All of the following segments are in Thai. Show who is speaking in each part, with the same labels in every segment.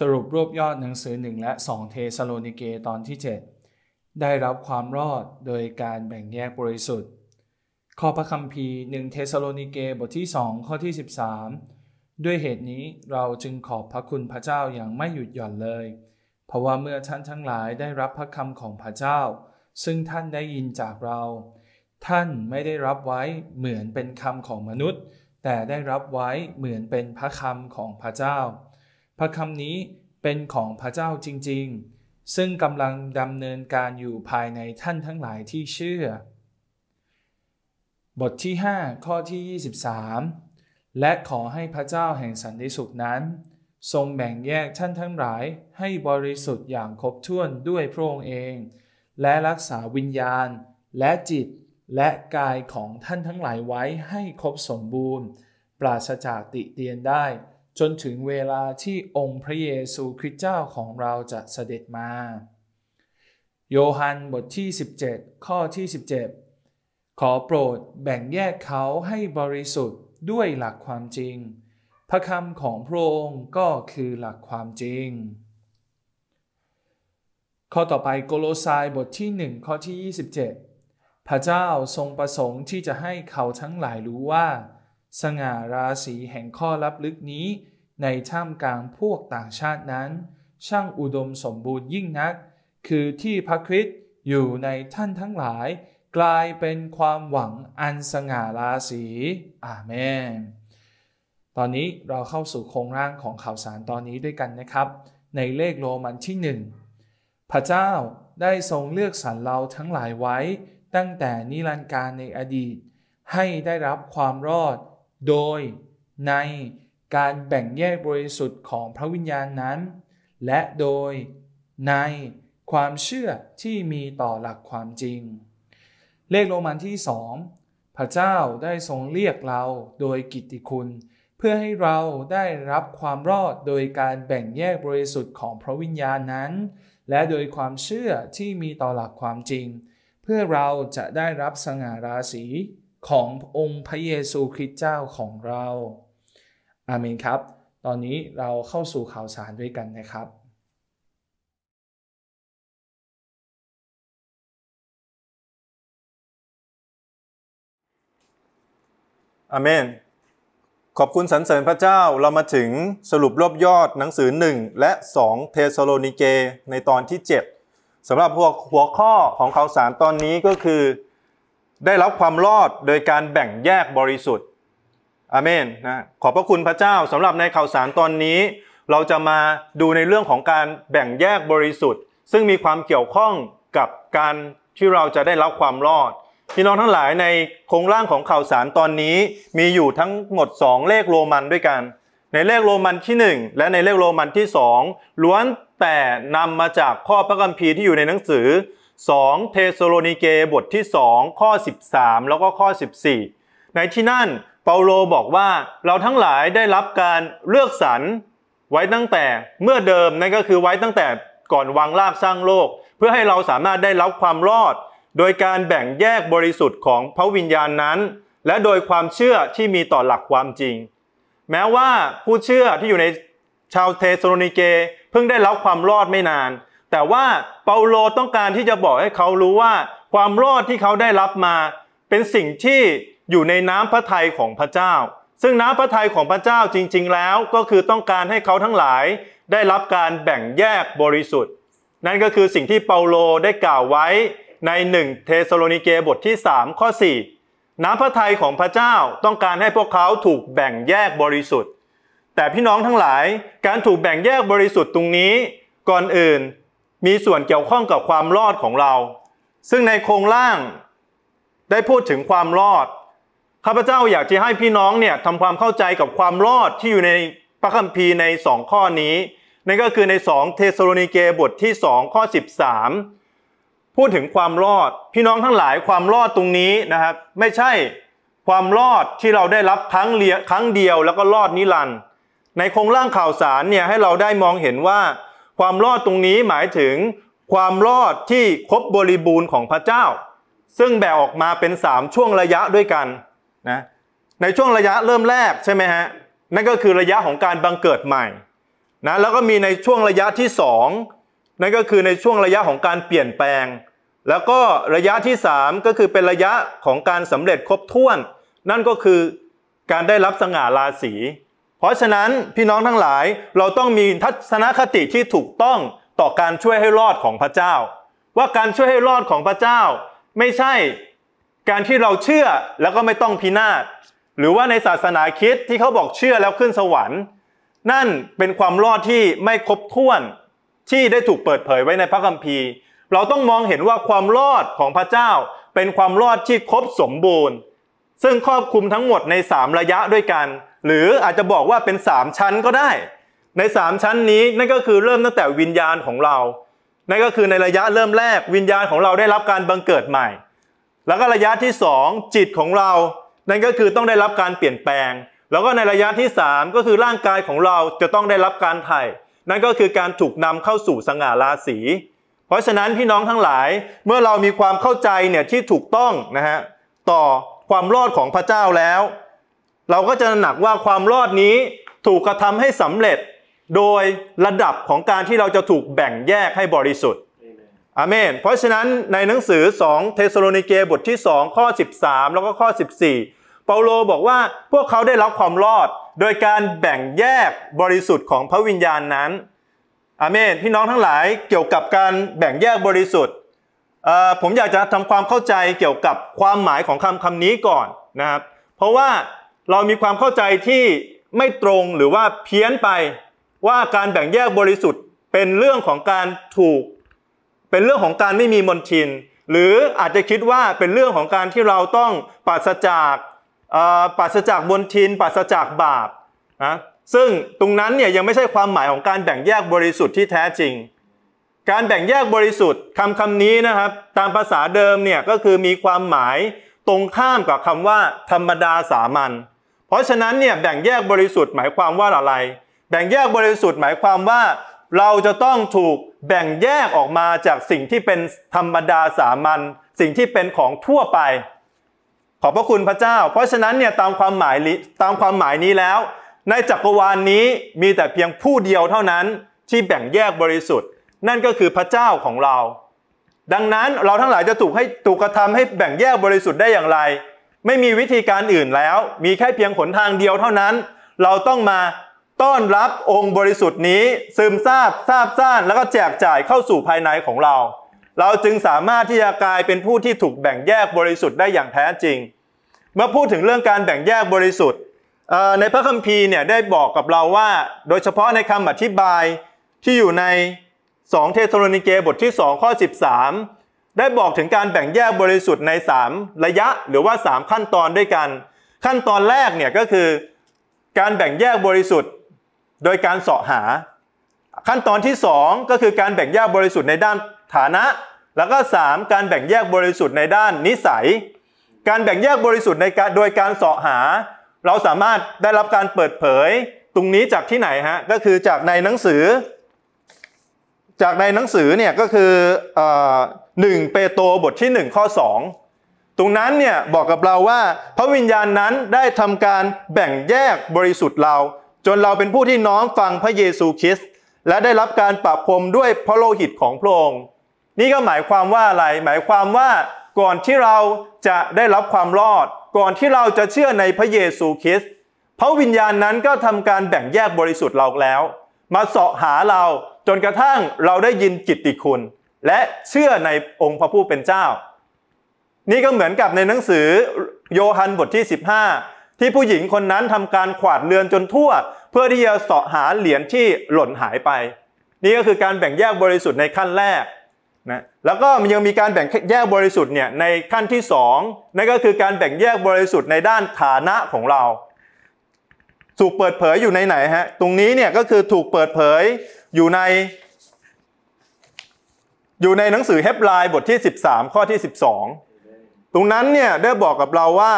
Speaker 1: สรุปรวบยอดหนังสือ1และ2เทสโลนิเกตอนที่ 7 ได้รับความรอดโดยการแบ่งแยกบริสุทธิ์ข้อพระคัมภีร์1เทสโลนิเกบทที่2ข้อที่ 13 ด้วยเหตุนี้เราจึงขอบพระคุณพระเจ้าอย่างไม่หยุดหย่อนเลย เพราะว่าเมื่อท่านทั้งหลายได้รับพระคำของพระเจ้า ซึ่งท่านได้ยินจากเรา ท่านไม่ได้รับไว้เหมือนเป็นคำของมนุษย์ แต่ได้รับไว้เหมือนเป็นพระคำของพระเจ้าพระคำนี้เป็นของพระเจ้าจริงๆ ซึ่งกำลังดำเนินการอยู่ภายในท่านทั้งหลายที่เชื่อ บทที่5ข้อที่ 23 และขอให้พระเจ้าแห่งสันติสุขนั้น ทรงแบ่งแยกท่านทั้งหลายให้บริสุทธิ์อย่างครบถ้วนด้วยพระองค์เอง และรักษาวิญญาณและจิตและกายของท่านทั้งหลายไว้ให้ครบสมบูรณ์ ปราศจากติเตียนได้จนถึงเวลาที่องค์พระเยซูคริสต์เจ้าของเราจะเสด็จมา โยฮัน บทที่ 17 ข้อที่ 17 ขอโปรดแบ่งแยกเขาให้บริสุทธิ์ด้วยหลักความจริง พระคำของพระองค์ก็คือหลักความจริง ข้อต่อไปโกโลซายบทที่ 1 ข้อที่ 27 พระเจ้าทรงประสงค์ที่จะให้เขาทั้งหลายรู้ว่า สง่าราศีแห่งข้อลับลึกนี้ในท่ามกลางพวกต่างชาตินั้น ช่างอุดมสมบูรณ์ยิ่งนัก คือที่พระคริสต์อยู่ในท่านทั้งหลาย กลายเป็นความหวังอันสง่าราศี อาเมน ตอนนี้เราเข้าสู่โครงร่างของข่าวสารตอนนี้ด้วยกันนะครับ ในเลขโรมันที่1พระเจ้าได้ทรงเลือกสรรเราทั้งหลายไว้ ตั้งแต่นิรันดร์การในอดีต ให้ได้รับความรอดโดยในการแบ่งแยกบริสุทธิ์ของพระวิญญาณนั้น และโดยในความเชื่อที่มีต่อหลักความจริง เลขโรมันที่สอง พระเจ้าได้ทรงเรียกเราโดยกิตติคุณ เพื่อให้เราได้รับความรอดโดยการแบ่งแยกบริสุทธิ์ของพระวิญญาณนั้น และโดยความเชื่อที่มีต่อหลักความจริง เพื่อเราจะได้รับสง่าราศีขององค์พระเยซูคริสต์เจ้าของเราอาเมนครับ ตอนนี้เราเข้าสู่ข่าวสารด้วยกันนะครับ
Speaker 2: อาเมน ขอบคุณสรรเสริญพระเจ้าเรามาถึงสรุปรวบยอดหนังสือ 1 และ 2 เทสโลนิเกในตอนที่ 7สำหรับหัวหัวข้อของข่าวสารตอนนี้ก็คือ ได้รับความรอดโดยการแบ่งแยกบริสุทธิ์อาเมนนะขอบพระคุณพระเจ้าสำหรับในข่าวสารตอนนี้ เราจะมาดูในเรื่องของการแบ่งแยกบริสุทธิ์ ซึ่งมีความเกี่ยวข้องกับการที่เราจะได้รับความรอดพี่น้องทั้งหลายในโครงร่างของข่าวสารตอนนี้มีอยู่ทั้งหมด 2 เลขโรมันด้วยกัน ในเลขโรมันที่ 1 และในเลขโรมันที่2ล้วนแต่นำมาจากข้อพระคัมภีร์ที่อยู่ในหนังสือ 2เทสโลนิเกบทที่ 2 ข้อ 13 แล้วก็ข้อ 14 ในที่นั่นเปาโลบอกว่าเราทั้งหลายได้รับการเลือกสรร ไว้ตั้งแต่เมื่อเดิมนั่นก็คือไว้ตั้งแต่ก่อนวางรากสร้างโลก เพื่อให้เราสามารถได้รับความรอด โดยการแบ่งแยกบริสุทธิ์ของพระวิญญาณนั้น และโดยความเชื่อที่มีต่อหลักความจริง แม้ว่าผู้เชื่อที่อยู่ในชาวเทสโลนิเก เพิ่งได้รับความรอดไม่นาน แต่ว่าเปาโลต้องการที่จะบอกให้เขารู้ว่าความรอดที่เขาได้รับมา เป็นสิ่งที่อยู่ในน้ำพระทัยของพระเจ้า ซึ่งน้ำพระทัยของพระเจ้าจริงๆ แล้วก็คือต้องการให้เขาทั้งหลายได้รับการแบ่งแยกบริสุทธิ์ นั่นก็คือสิ่งที่เปาโลได้กล่าวไว้ใน1เทสโลนิเกบทที่3ข้อ4น้ำพระทัยของพระเจ้าต้องการให้พวกเขาถูกแบ่งแยกบริสุทธิ์ แต่พี่น้องทั้งหลายการถูกแบ่งแยกบริสุทธิ์ตรงนี้ ก่อนอื่นมีส่วนเกี่ยวข้องกับความรอดของเรา ซึ่งในโครงล่างได้พูดถึงความรอดข้าพเจ้าอยากจะให้พี่น้องเนี่ยทำความเข้าใจกับความรอดที่อยู่ในพระคัมภีร์ในสองข้อนี้นั่นก็คือในสองเทสโลนิเกบทที่2ข้อ13 พูดถึงความรอดพี่น้องทั้งหลายความรอดตรงนี้นะครับ ไม่ใช่ความรอดที่เราได้รับครั้งเลียครั้งเดียวแล้วก็รอดนิรันดร์ในโครงร่างข่าวสารเนี่ยให้เราได้มองเห็นว่าความรอดตรงนี้หมายถึงความรอดที่ครบบริบูรณ์ของพระเจ้า ซึ่งแบ่งออกมาเป็น 3 ช่วงระยะด้วยกันนะในช่วงระยะเริ่มแรกใช่ไหมฮะนั่นก็คือระยะของการบังเกิดใหม่นะแล้วก็มีในช่วงระยะที่2นั่นก็คือในช่วงระยะของการเปลี่ยนแปลง แล้วก็ระยะที่ 3 ก็คือเป็นระยะของการสำเร็จครบถ้วน นั่นก็คือการได้รับสง่าราศีเพราะฉะนั้นพี่น้องทั้งหลายเราต้องมีทัศนคติที่ถูกต้องต่อการช่วยให้รอดของพระเจ้า ว่าการช่วยให้รอดของพระเจ้า ไม่ใช่การที่เราเชื่อแล้วก็ไม่ต้องพินาศหรือว่าในศาสนาคิดที่เขาบอกเชื่อแล้วขึ้นสวรรค์ นั่นเป็นความรอดที่ไม่ครบถ้วน ที่ได้ถูกเปิดเผยไว้ในพระคัมภีร์ เราต้องมองเห็นว่าความรอดของพระเจ้า เป็นความรอดที่ครบสมบูรณ์ ซึ่งครอบคลุมทั้งหมดใน 3 ระยะด้วยกัน หรืออาจจะบอกว่าเป็น3ชั้นก็ได้ ใน3ชั้นนี้นั่นก็คือเริ่มตั้งแต่วิญญาณของเรานั่นก็คือในระยะเริ่มแรกวิญญาณของเราได้รับการบังเกิดใหม่แล้วก็ระยะที่ 2 จิตของเรา นั่นก็คือต้องได้รับการเปลี่ยนแปลง แล้วก็ในระยะที่ 3 ก็คือร่างกายของเราจะต้องได้รับการไถ่นั่นก็คือการถูกนำเข้าสู่สง่าราศีเพราะฉะนั้นพี่น้องทั้งหลายเมื่อเรามีความเข้าใจเนี่ยที่ถูกต้องนะฮะต่อความรอดของพระเจ้าแล้ว เราก็จะหนักว่าความรอดนี้ถูกกระทำให้สำเร็จ โดยระดับของการที่เราจะถูกแบ่งแยกให้บริสุทธิ์อาเมนเพราะฉะนั้นในหนังสือ 2เทสโลนิเกบทที่ 2 ข้อ 13 แล้วก็ข้อ 14 เปาโลบอกว่าพวกเขาได้รับความรอดโดยการแบ่งแยกบริสุทธิ์ของพระวิญญาณนนั้นอาเมนพี่น้องทั้งหลายเกี่ยวกับการแบ่งแยกบริสุทธิ์ผมอยากจะทำความเข้าใจเกี่ยวกับความหมายของคำคำนี้ก่อนนะครับ เพราะว่าเรามีความเข้าใจที่ไม่ตรงหรือว่าเพี้ยนไปว่าการแบ่งแยกบริสุทธิ์เป็นเรื่องของการถูกเป็นเรื่องของการไม่มีมนทิน หรืออาจจะคิดว่าเป็นเรื่องของการที่เราต้องปราศจากปราศจากบนทินปราศจาก บาปนะซึ่งตรงนั้นเนี่ยยังไม่ใช่ความหมายของการแบ่งแยกบริสุทธิ์ที่แท้จริง การแบ่งแยกบริสุทธิ์คำคำนี้นะครับตามภาษาเดิมเนี่ย ก็คือมีความหมายตรงข้ามกับคำว่า ธรรมดาสามัญเพราะฉะนั้นเนี่ยแบ่งแยกบริสุทธิ์หมายความว่าอะไรแบ่งแยกบริสุทธิ์หมายความว่าเราจะต้องถูกแบ่งแยกออกมาจากสิ่งที่เป็นธรรมดาสามัญสิ่งที่เป็นของทั่วไป ขอบพระคุณพระเจ้า เพราะฉะนั้นเนี่ยตามความหมายตามความหมายนี้แล้ว ในจักรวาลนนี้มีแต่เพียงผู้เดียวเท่านั้น ที่แบ่งแยกบริสุทธิ์ นั่นก็คือพระเจ้าของเรา ดังนั้นเราทั้งหลายจะถูกให้ถูกกระทำให้แบ่งแยกบริสุทธิ์ได้อย่างไร ไม่มีวิธีการอื่นแล้ว มีแค่เพียงหนทางเดียวเท่านั้น เราต้องมาต้อนรับองค์บริสุทธิ์นี้ซึมซาบซาบซ่านแล้วก็แจกจ่ายเข้าสู่ภายในของเรา เราจึงสามารถที่จะกลายเป็นผู้ที่ถูกแบ่งแยกบริสุทธิ์ได้อย่างแท้จริง เมื่อพูดถึงเรื่องการแบ่งแยกบริสุทธิ์ในพระคัมภีร์เนี่ยได้บอกกับเราว่าโดยเฉพาะในคำอธิบายที่อยู่ใน 2เทสโลนิเกบทที่ 2 ข้อ 13 ได้บอกถึงการแบ่งแยกบริสุทธิ์ใน 3 ระยะหรือว่า 3 ขั้นตอนด้วยกัน ขั้นตอนแรกเนี่ยก็คือ การแบ่งแยกบริสุทธิ์โดยการเสาะหา ขั้นตอนที่ 2 ก็คือการแบ่งแยกบริสุทธิ์ในด้านฐานะแล้วก็ 3 การแบ่งแยกบริสุทธิ์ในด้านนิสัย การแบ่งแยกบริสุทธิ์ในการโดยการเสาะหา เราสามารถได้รับการเปิดเผยตรงนี้จากที่ไหนฮะก็คือจากในหนังสือ จากในหนังสือเนี่ยก็คือหนึ่งเปโตรบทที่1ข้อ2ตรงนั้นเนี่ยบอกกับเราว่า พระวิญญาณนั้นได้ทำการแบ่งแยกบริสุทธิ์เราจนเราเป็นผู้ที่น้อมฟังพระเยซูคริสต์และได้รับการปรับพรมด้วยพระโลหิตของพระองค์นี่ก็หมายความว่าอะไรหมายความว่าก่อนที่เราจะได้รับความรอดก่อนที่เราจะเชื่อในพระเยซูคริสต์พระวิญญาณนั้นก็ทำการแบ่งแยกบริสุทธิ์เราแล้ว มาเสาะหาเราจนกระทั่งเราได้ยินกิตติคุณ และเชื่อในองค์พระผู้เป็นเจ้า นี่ก็เหมือนกับในหนังสือโยฮันบทที่ 15 ที่ผู้หญิงคนนั้นทำการขวาดเรือนจนทั่วเพื่อที่จะเสาะหาเหรียญที่หล่นหายไป นี่ก็คือการแบ่งแยกบริสุทธิ์ในขั้นแรกนะแล้วก็มันยังมีการแบ่งแยกบริสุทธิ์เนี่ยในขั้นที่ 2นั่นก็คือการแบ่งแยกบริสุทธิ์ในด้านฐานะของเรา ถูกเปิดเผยอยู่ในไหนฮะ ตรงนี้เนี่ยก็คือถูกเปิดเผยอยู่ใน อยู่ในหนังสือเฮบไลน์บทที่13ข้อที่12 ตรงนั้นเนี่ยได้บอกกับเราว่า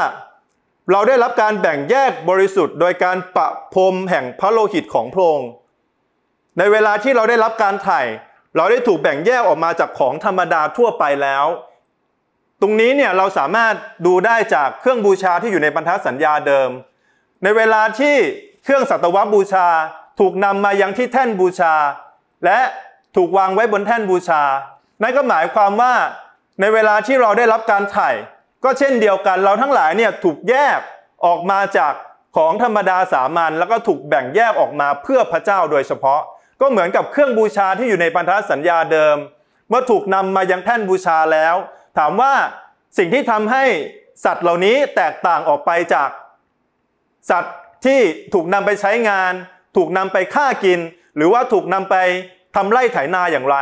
Speaker 2: เราได้รับการแบ่งแยกบริสุทธิ์โดยการประพรมแห่งพระโลหิตของพระองค์ในเวลาที่เราได้รับการไถ่เราได้ถูกแบ่งแยกออกมาจากของธรรมดาทั่วไปแล้ว ตรงนี้เนี่ยเราสามารถดูได้จากเครื่องบูชาที่อยู่ในบรรทัดสัญญาเดิม ในเวลาที่เครื่องสัตวบูชาถูกนำมายังที่แท่นบูชา และถูกวางไว้บนแท่นบูชา นั่นก็หมายความว่าในเวลาที่เราได้รับการไถ่ก็เช่นเดียวกันเราทั้งหลายเนี่ยถูกแยกออกมาจากของธรรมดาสามัญแล้วก็ถูกแบ่งแยกออกมาเพื่อพระเจ้าโดยเฉพาะ ก็เหมือนกับเครื่องบูชาที่อยู่ในพันธสัญญาเดิม เมื่อถูกนำมายังแท่นบูชาแล้ว ถามว่าสิ่งที่ทำให้สัตว์เหล่านี้แตกต่างออกไปจาก สัตว์ที่ถูกนำไปใช้งาน ถูกนำไปฆ่ากิน หรือว่าถูกนำไปทำไร่ไถนาอย่างไร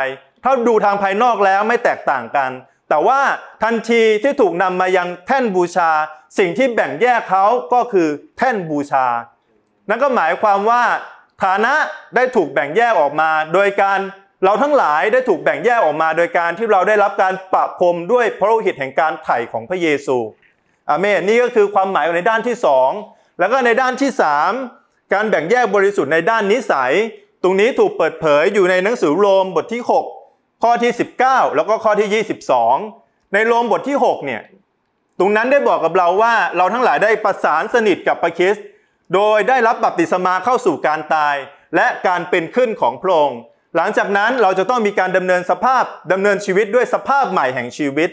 Speaker 2: ถ้าดูทางภายนอกแล้วไม่แตกต่างกันแต่ว่าทันทีที่ถูกนำมายังแท่นบูชา สิ่งที่แบ่งแยกเขาก็คือแท่นบูชา นั่นก็หมายความว่า ฐานะได้ถูกแบ่งแยกออกมาโดยการเราทั้งหลายได้ถูกแบ่งแยกออกมาโดยการที่เราได้รับการประพรมด้วยพระโลหิตแห่งการไถ่ของพระเยซูอาเมนนี่ก็คือความหมายในด้านที่สองแล้วก็ในด้านที่สามการแบ่งแยกบริสุทธิ์ในด้านนิสัย ตรงนี้ถูกเปิดเผยอยู่ในหนังสือโรมบทที่ 6ข้อที่ 19 แล้วก็ข้อที่ 22 ในโรมบทที่ 6 เนี่ย ตรงนั้นได้บอกกับเราว่าเราทั้งหลายได้ประสานสนิทกับพระคริสต์โดยได้รับบัพติศมาเข้าสู่การตาย และการเป็นขึ้นของพระองค์หลังจากนั้นเราจะต้องมีการดำเนินสภาพดำเนินชีวิตด้วยสภาพใหม่แห่งชีวิต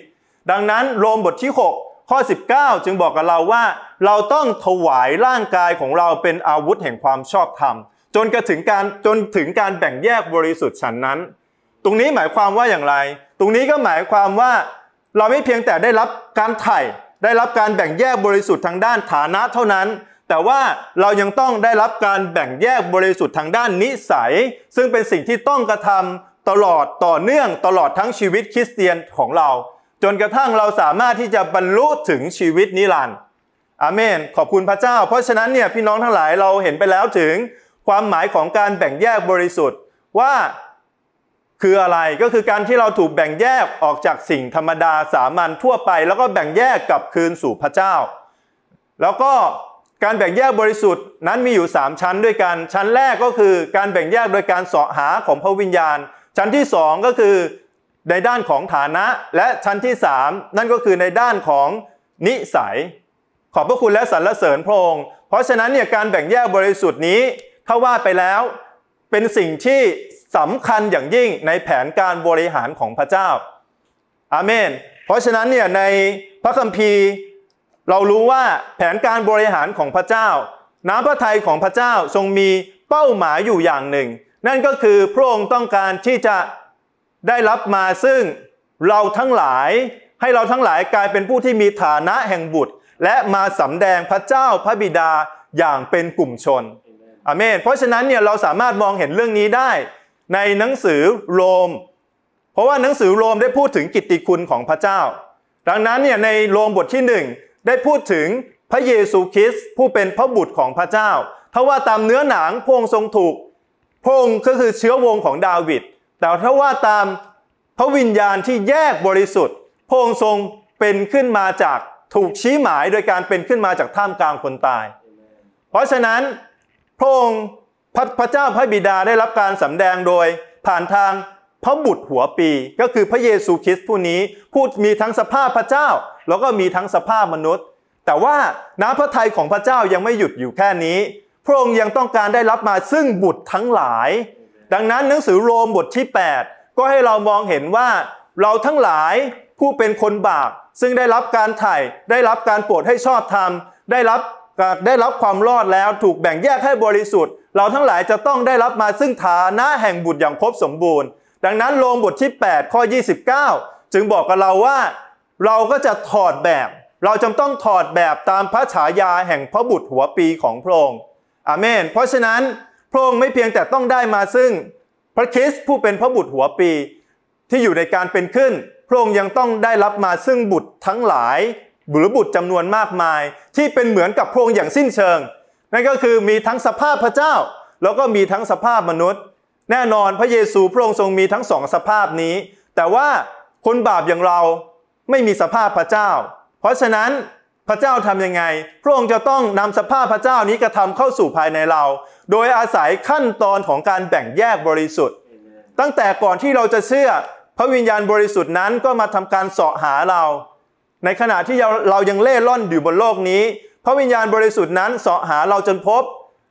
Speaker 2: ดังนั้นโรมบทที่ 6 ข้อ 19 จึงบอกกับเราว่าเราต้องถวายร่างกายของเราเป็นอาวุธแห่งความชอบธรรม จนกระถึงการจนถึงการแบ่งแยกบริสุทธิ์ฉันนั้นตรงนี้หมายความว่าอย่างไร ตรงนี้ก็หมายความว่า เราไม่เพียงแต่ได้รับการไถ่ ได้รับการแบ่งแยกบริสุทธิ์ทางด้านฐานะเท่านั้น แต่ว่าเรายังต้องได้รับการแบ่งแยกบริสุทธิ์ทางด้านนิสัย ซึ่งเป็นสิ่งที่ต้องกระทำตลอดต่อเนื่องตลอดทั้งชีวิตคริสเตียนของเรา จนกระทั่งเราสามารถที่จะบรรลุถึงชีวิตนิรันดร์อาเมน ขอบคุณพระเจ้า เพราะฉะนั้นเนี่ยพี่น้องทั้งหลายเราเห็นไปแล้วถึง ความหมายของการแบ่งแยกบริสุทธิ์ว่าคืออะไรก็คือการที่เราถูกแบ่งแยกออกจากสิ่งธรรมดาสามัญทั่วไป แล้วก็แบ่งแยกกับคืนสู่พระเจ้า แล้วก็การแบ่งแยกบริสุทธิ์ นั้นมีอยู่3ชั้นด้วยกันชั้นแรกก็คือการแบ่งแยกโดยการเสาะหาของพระวิญญาณ ชั้นที่2ก็คือในด้านของฐานะและชั้นที่ 3 นั่นก็คือในด้านของนิสัย ขอบพระคุณและสรรเสริญพระองค์เพราะฉะนั้นเนี่ยการแบ่งแยกบริสุทธิ์นี้ถ้าว่าไปแล้วเป็นสิ่งที่สำคัญอย่างยิ่งในแผนการบริหารของพระเจ้าอาเมน เพราะฉะนั้นเนี่ยในพระคัมภีร์ เรารู้ว่าแผนการบริหารของพระเจ้า น้ำพระทัยของพระเจ้าทรงมีเป้าหมายอยู่อย่างหนึ่ง นั่นก็คือพระองค์ต้องการที่จะได้รับมาซึ่งเราทั้งหลายให้เราทั้งหลายกลายเป็นผู้ที่มีฐานะแห่งบุตร และมาสำแดงพระเจ้าพระบิดาอย่างเป็นกลุ่มชนอเมน เพราะฉะนั้นเนี่ยเราสามารถมองเห็นเรื่องนี้ได้ในหนังสือโรม เพราะว่าหนังสือโรมได้พูดถึงกิตติคุณของพระเจ้า ดังนั้นเนี่ยในโรมบทที่1ได้พูดถึงพระเยซูคริสต์ผู้เป็นพระบุตรของพระเจ้าทาว่าตามเนื้อหนังพงทรงถูกพงก็คือเชื้อวงของดาวิด แต่ถ้าว่าตามพระวิญญาณที่แยกบริสุทธิ์พงทรงเป็นขึ้นมาจากถูกชี้หมายโดยการเป็นขึ้นมาจากท่ามกลางคนตาย เพราะฉะนั้นพระองค์พระพระเจ้าพระบิดาได้รับการสำแดงโดย ผ่านทางพระบุตรหัวปีก็คือพระเยซูคริสต์ผู้นี้พูดมีทั้งสภาพพระเจ้าแล้วก็มีทั้งสภาพมนุษย์ แต่ว่าน้ำพระทัยของพระเจ้ายังไม่หยุดอยู่แค่นี้ พระองค์ยังต้องการได้รับมาซึ่งบุตรทั้งหลาย ดังนั้นหนังสือโรมบทที่ 8 ก็ให้เรามองเห็นว่า เราทั้งหลายผู้เป็นคนบาปซึ่งได้รับการไถ่ได้รับการโปรดให้ชอบธรรม ได้รับได้รับความรอดแล้วถูกแบ่งแยกให้บริสุทธิ์เราทั้งหลายจะต้องได้รับมาซึ่งฐานะแห่งบุตรอย่างครบสมบูรณ์ ดังนั้นโลมบทที่8ข้อ29 จึงบอกกับเราว่าเราก็จะถอดแบบ เราจำต้องถอดแบบตามพระฉายาแห่งพระบุตรหัวปีของพระองค์อาเมน เพราะฉะนั้นพระองค์ไม่เพียงแต่ต้องได้มาซึ่ง พระคริสต์ผู้เป็นพระบุตรหัวปี ที่อยู่ในการเป็นขึ้นพระองค์ยังต้องได้รับมาซึ่งบุตร ทั้งหลายหรือบุตรจำนวนมากมาย ที่เป็นเหมือนกับพระองค์อย่างสิ้นเชิงนั่นก็คือมีทั้งสภาพพระเจ้าแล้วก็มีทั้งสภาพมนุษย์ แน่นอนพระเยซูพระองค์ทรงมีทั้งสองสภาพนี้ แต่ว่าคนบาปอย่างเราไม่มีสภาพพระเจ้า เพราะฉะนั้นพระเจ้าทํำยังไงพระองค์จะต้องนำสภาพพระเจ้านี้กระทำเข้าสู่ภายในเรา โดยอาศัยขั้นตอนของการแบ่งแยกบริสุทธิ์ ตั้งแต่ก่อนที่เราจะเชื่อพระวิญญาณบริสุทธิ์นั้นก็มาทำการเสาะหาเรา ในขณะที่เรายังเล่ร่อนอยู่บนโลกนี้พระวิญญาณบริสุทธิ์นั้นเสาะหาเราจนพบ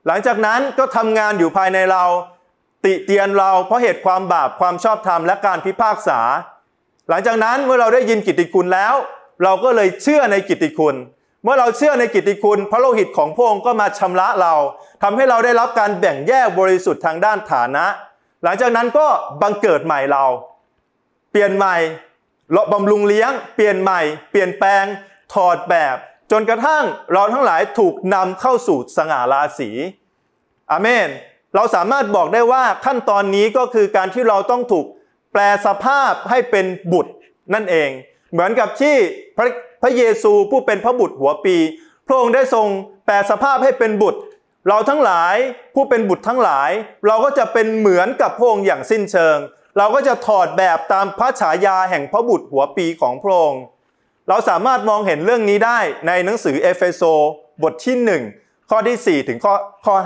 Speaker 2: หลังจากนั้นก็ทำงานอยู่ภายในเรา ติเตียนเราเพราะเหตุความบาปความชอบธรรมและการพิพากษา หลังจากนั้นเมื่อเราได้ยินกิตติคุณแล้ว เราก็เลยเชื่อในกิตติคุณ เมื่อเราเชื่อในกิตติคุณ พระโลหิตของพระองค์ก็มาชำระเรา ทำให้เราได้รับการแบ่งแยกบริสุทธิ์ทางด้านฐานะ หลังจากนั้นก็บังเกิดใหม่เรา เปลี่ยนใหม่เราบำรุงเลี้ยง เปลี่ยนใหม่ เปลี่ยนแปลงถอดแบบจนกระทั่งเราทั้งหลายถูกนำเข้าสู่สง่าราศีอเมน เราสามารถบอกได้ว่าขั้นตอนนี้ก็คือการที่เราต้องถูกแปลสภาพให้เป็นบุตรนั่นเอง เหมือนกับที่พระพระเยซูผู้เป็นพระบุตรหัวปีพระองค์ได้ทรงแปลสภาพให้เป็นบุตร เราทั้งหลายผู้เป็นบุตรทั้งหลาย เราก็จะเป็นเหมือนกับพระองค์อย่างสิ้นเชิง เราก็จะถอดแบบตามพระฉายาแห่งพระบุตรหัวปีของพระองค์เราสามารถมองเห็นเรื่องนี้ได้ในหนังสือเอเฟโซบทที่ 1 ข้อที่ 4 ถึงข้อข้อ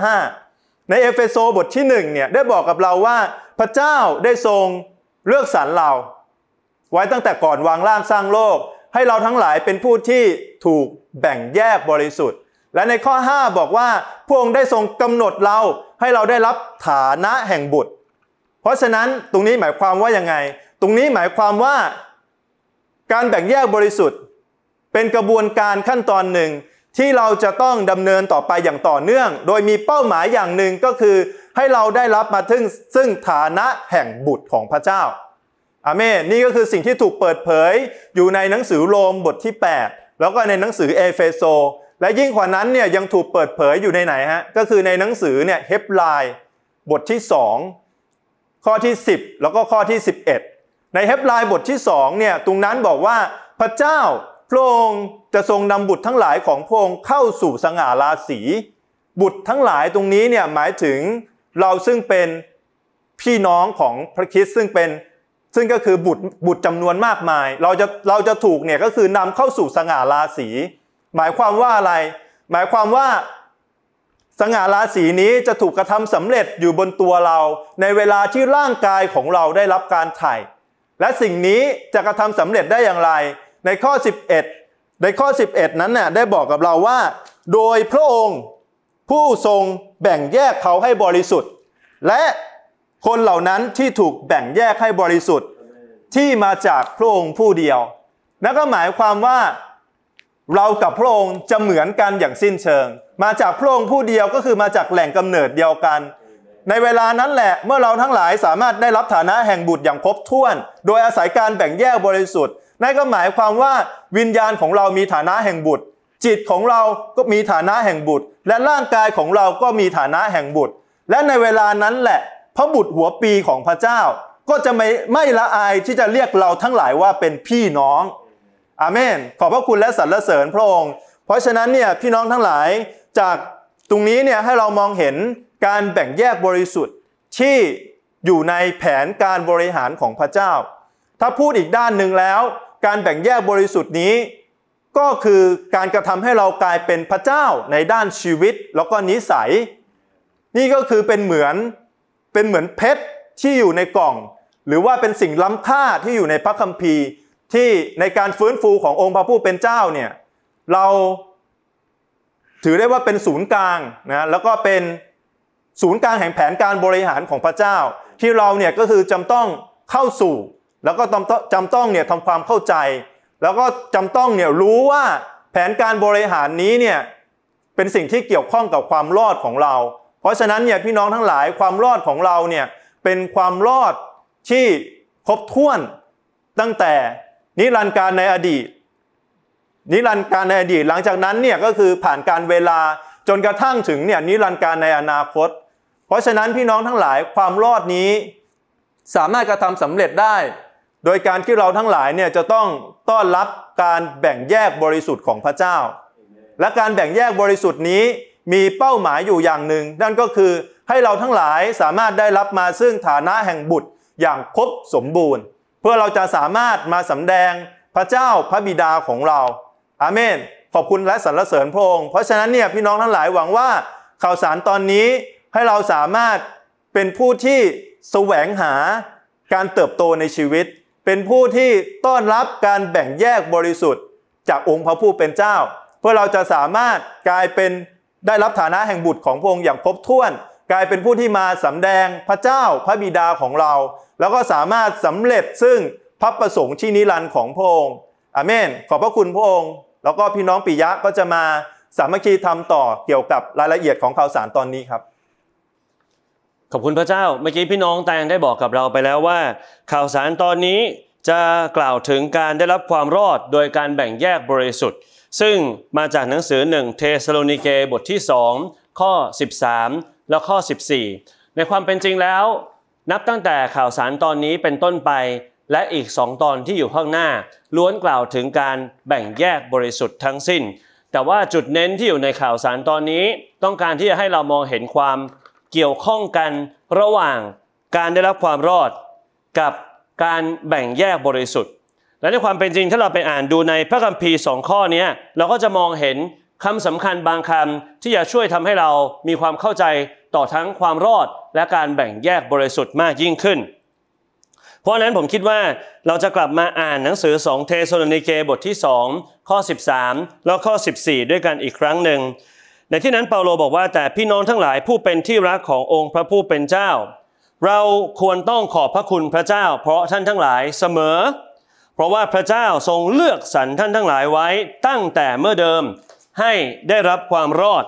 Speaker 2: 5ในเอเฟโซบทที่1เนี่ยได้บอกกับเราว่า พระเจ้าได้ทรงเลือกสรรเรา ไว้ตั้งแต่ก่อนวางร่างสร้างโลก ให้เราทั้งหลายเป็นผู้ที่ถูกแบ่งแยกบริสุทธิ์ และในข้อ 5 บอกว่าพระองค์ได้ทรงกำหนดเราให้เราได้รับฐานะแห่งบุตร เพราะฉะนั้นตรงนี้หมายความว่ายังไง ตรงนี้หมายความว่าการแบ่งแยกบริสุทธิ์เป็นกระบวนการขั้นตอนหนึ่ง ที่เราจะต้องดำเนินต่อไปอย่างต่อเนื่อง โดยมีเป้าหมายอย่างหนึ่งก็คือให้เราได้รับมาถึงซึ่งฐานะแห่งบุตรของพระเจ้า อาเมนนี่ก็คือสิ่งที่ถูกเปิดเผยอยู่ในหนังสือโรมบทที่ 8 แล้วก็ในหนังสือเอเฟโซและยิ่งกว่านั้นเนี่ยยังถูกเปิดเผยอยู่ในไหนฮะก็คือในหนังสือเนี่ยเฮปไลน์บทที่ 2 ข้อที่ 10 แล้วก็ข้อที่ 11ในเฮบไลน์บทที่2เนี่ยตรงนั้นบอกว่าพระเจ้าพระองค์จะทรงนำบุตรทั้งหลายของพระองค์เข้าสู่สง่าราศีบุตรทั้งหลายตรงนี้เนี่ยหมายถึงเราซึ่งเป็นพี่น้องของพระคิดซึ่งเป็นซึ่งก็คือบุตรบุตรจำนวนมากมาย เราจะเราจะถูกเนี่ยก็คือนำเข้าสู่สง่าราศีหมายความว่าอะไรหมายความว่าสง่าราศีนี้จะถูกกระทำสำเร็จอยู่บนตัวเรา ในเวลาที่ร่างกายของเราได้รับการถ่ายและสิ่งนี้จะกระทำสำเร็จได้อย่างไร ในข้อ 11 ในข้อ 11 นั้นน่ะได้บอกกับเราว่า โดยพระองค์ผู้ทรงแบ่งแยกเขาให้บริสุทธิ์ และคนเหล่านั้นที่ถูกแบ่งแยกให้บริสุทธิ์ที่มาจากพระองค์ผู้เดียวนั่นก็หมายความว่า เรากับพระองค์จะเหมือนกันอย่างสิ้นเชิง มาจากพระองค์ผู้เดียวก็คือมาจากแหล่งกำเนิดเดียวกันในเวลานั้นแหละ เมื่อเราทั้งหลายสามารถได้รับฐานะแห่งบุตรอย่างครบถ้วน โดยอาศัยการแบ่งแยกบริสุทธิ์นั่นก็หมายความว่าวิญญาณของเรามีฐานะแห่งบุตร จิตของเราก็มีฐานะแห่งบุตร และร่างกายของเราก็มีฐานะแห่งบุตร และในเวลานั้นแหละพระบุตรหัวปีของพระเจ้า ก็จะไม่ไม่ละอายที่จะเรียกเราทั้งหลายว่าเป็นพี่น้องอาเมน ขอบพระคุณและสรรเสริญพระองค์เพราะฉะนั้นเนี่ยพี่น้องทั้งหลายจากตรงนี้เนี่ยให้เรามองเห็นการแบ่งแยกบริสุทธิ์ที่อยู่ในแผนการบริหารของพระเจ้า ถ้าพูดอีกด้านหนึ่งแล้ว การแบ่งแยกบริสุทธิ์นี้ก็คือการกระทำให้เรากลายเป็นพระเจ้าในด้านชีวิตแล้วก็นิสัย นี่ก็คือเป็นเหมือนเป็นเหมือนเพชรที่อยู่ในกล่อง หรือว่าเป็นสิ่งล้ำค่าที่อยู่ในพระคัมภีร์ ที่ในการฟื้นฟูขององค์พระผู้เป็นเจ้าเนี่ยเราถือได้ว่าเป็นศูนย์กลางนะแล้วก็เป็นศูนย์กลางแห่งแผนการบริหารของพระเจ้า ที่เราเนี่ยก็คือจำต้องเข้าสู่แล้วก็จำต้องเนี่ยทำความเข้าใจ แล้วก็จำต้องเนี่ยรู้ว่าแผนการบริหารนี้เนี่ย เป็นสิ่งที่เกี่ยวข้องกับความรอดของเรา เพราะฉะนั้นเนี่ยพี่น้องทั้งหลายความรอดของเราเนี่ย เป็นความรอดที่ครบถ้วนตั้งแต่นิรันดร์การในอดีต นิรันดร์การในอดีตหลังจากนั้นเนี่ยก็คือผ่านการเวลาจนกระทั่งถึงเนี่ยนิรันดร์การในอนาคตเพราะฉะนั้นพี่น้องทั้งหลายความรอดนี้ สามารถกระทำสำเร็จได้ โดยการที่เราทั้งหลายเนี่ยจะต้องต้อนรับการแบ่งแยกบริสุทธิ์ของพระเจ้า และการแบ่งแยกบริสุทธิ์นี้มีเป้าหมายอยู่อย่างหนึ่งนั่นก็คือให้เราทั้งหลายสามารถได้รับมาซึ่งฐานะแห่งบุตรอย่างครบสมบูรณ์ เพื่อเราจะสามารถมาสำแดงพระเจ้าพระบิดาของเรา อาเมน ขอบคุณและสรรเสริญพระองค์เพราะฉะนั้นเนี่ยพี่น้องทั้งหลายหวังว่าข่าวสารตอนนี้ให้เราสามารถเป็นผู้ที่แสวงหาการเติบโตในชีวิต เป็นผู้ที่ต้อนรับการแบ่งแยกบริสุทธิ์ จากองค์พระผู้เป็นเจ้า เพื่อเราจะสามารถกลายเป็นได้รับฐานะแห่งบุตรของพระองค์อย่างครบถ้วน กลายเป็นผู้ที่มาสำแดงพระเจ้าพระบิดาของเรา แล้วก็สามารถสำเร็จซึ่งพระประสงค์ที่นิรันดร์ของพระองค์อเมน ขอบพระคุณพระองค์ แล้วก็พี่น้องปิยะก็จะมาสามัคคีทำต่อเกี่ยวกับรายละเอียดของข่าวสารตอนนี้ครับ
Speaker 3: ขอบคุณพระเจ้าเมื่อกี้พี่น้องแตงได้บอกกับเราไปแล้วว่า ข่าวสารตอนนี้จะกล่าวถึงการได้รับความรอดโดยการแบ่งแยกบริสุทธิ์ ซึ่งมาจากหนังสือหนึ่งเทสโลนิเกบทที่ 2 ข้อ 13 และข้อ 14 ในความเป็นจริงแล้ว นับตั้งแต่ข่าวสารตอนนี้เป็นต้นไปและอีกสองตอนที่อยู่ข้างหน้า ล้วนกล่าวถึงการแบ่งแยกบริสุทธิ์ทั้งสิ้น แต่ว่าจุดเน้นที่อยู่ในข่าวสารตอนนี้ต้องการที่จะให้เรามองเห็นความเกี่ยวข้องกันระหว่างการได้รับความรอด กับการแบ่งแยกบริสุทธิ์ และในความเป็นจริงถ้าเราไปอ่านดูในพระคัมภีร์สองข้อนี้เราก็จะมองเห็นคำสำคัญบางคำที่จะช่วยทำให้เรามีความเข้าใจต่อทั้งความรอด และการแบ่งแยกบริสุทธิ์มากยิ่งขึ้น เพราะนั้นผมคิดว่าเราจะกลับมาอ่านหนังสือ 2เทสโลนิเกบทที่ 2 ข้อ 13 แล้วข้อ 14 ด้วยกันอีกครั้งหนึ่งในที่นั้นเปาโลบอกว่าแต่พี่น้องทั้งหลายผู้เป็นที่รักขององค์พระผู้เป็นเจ้า เราควรต้องขอบพระคุณพระเจ้าเพราะท่านทั้งหลายเสมอ เพราะว่าพระเจ้าทรงเลือกสรรท่านทั้งหลายไว้ ตั้งแต่เมื่อเดิมให้ได้รับความรอด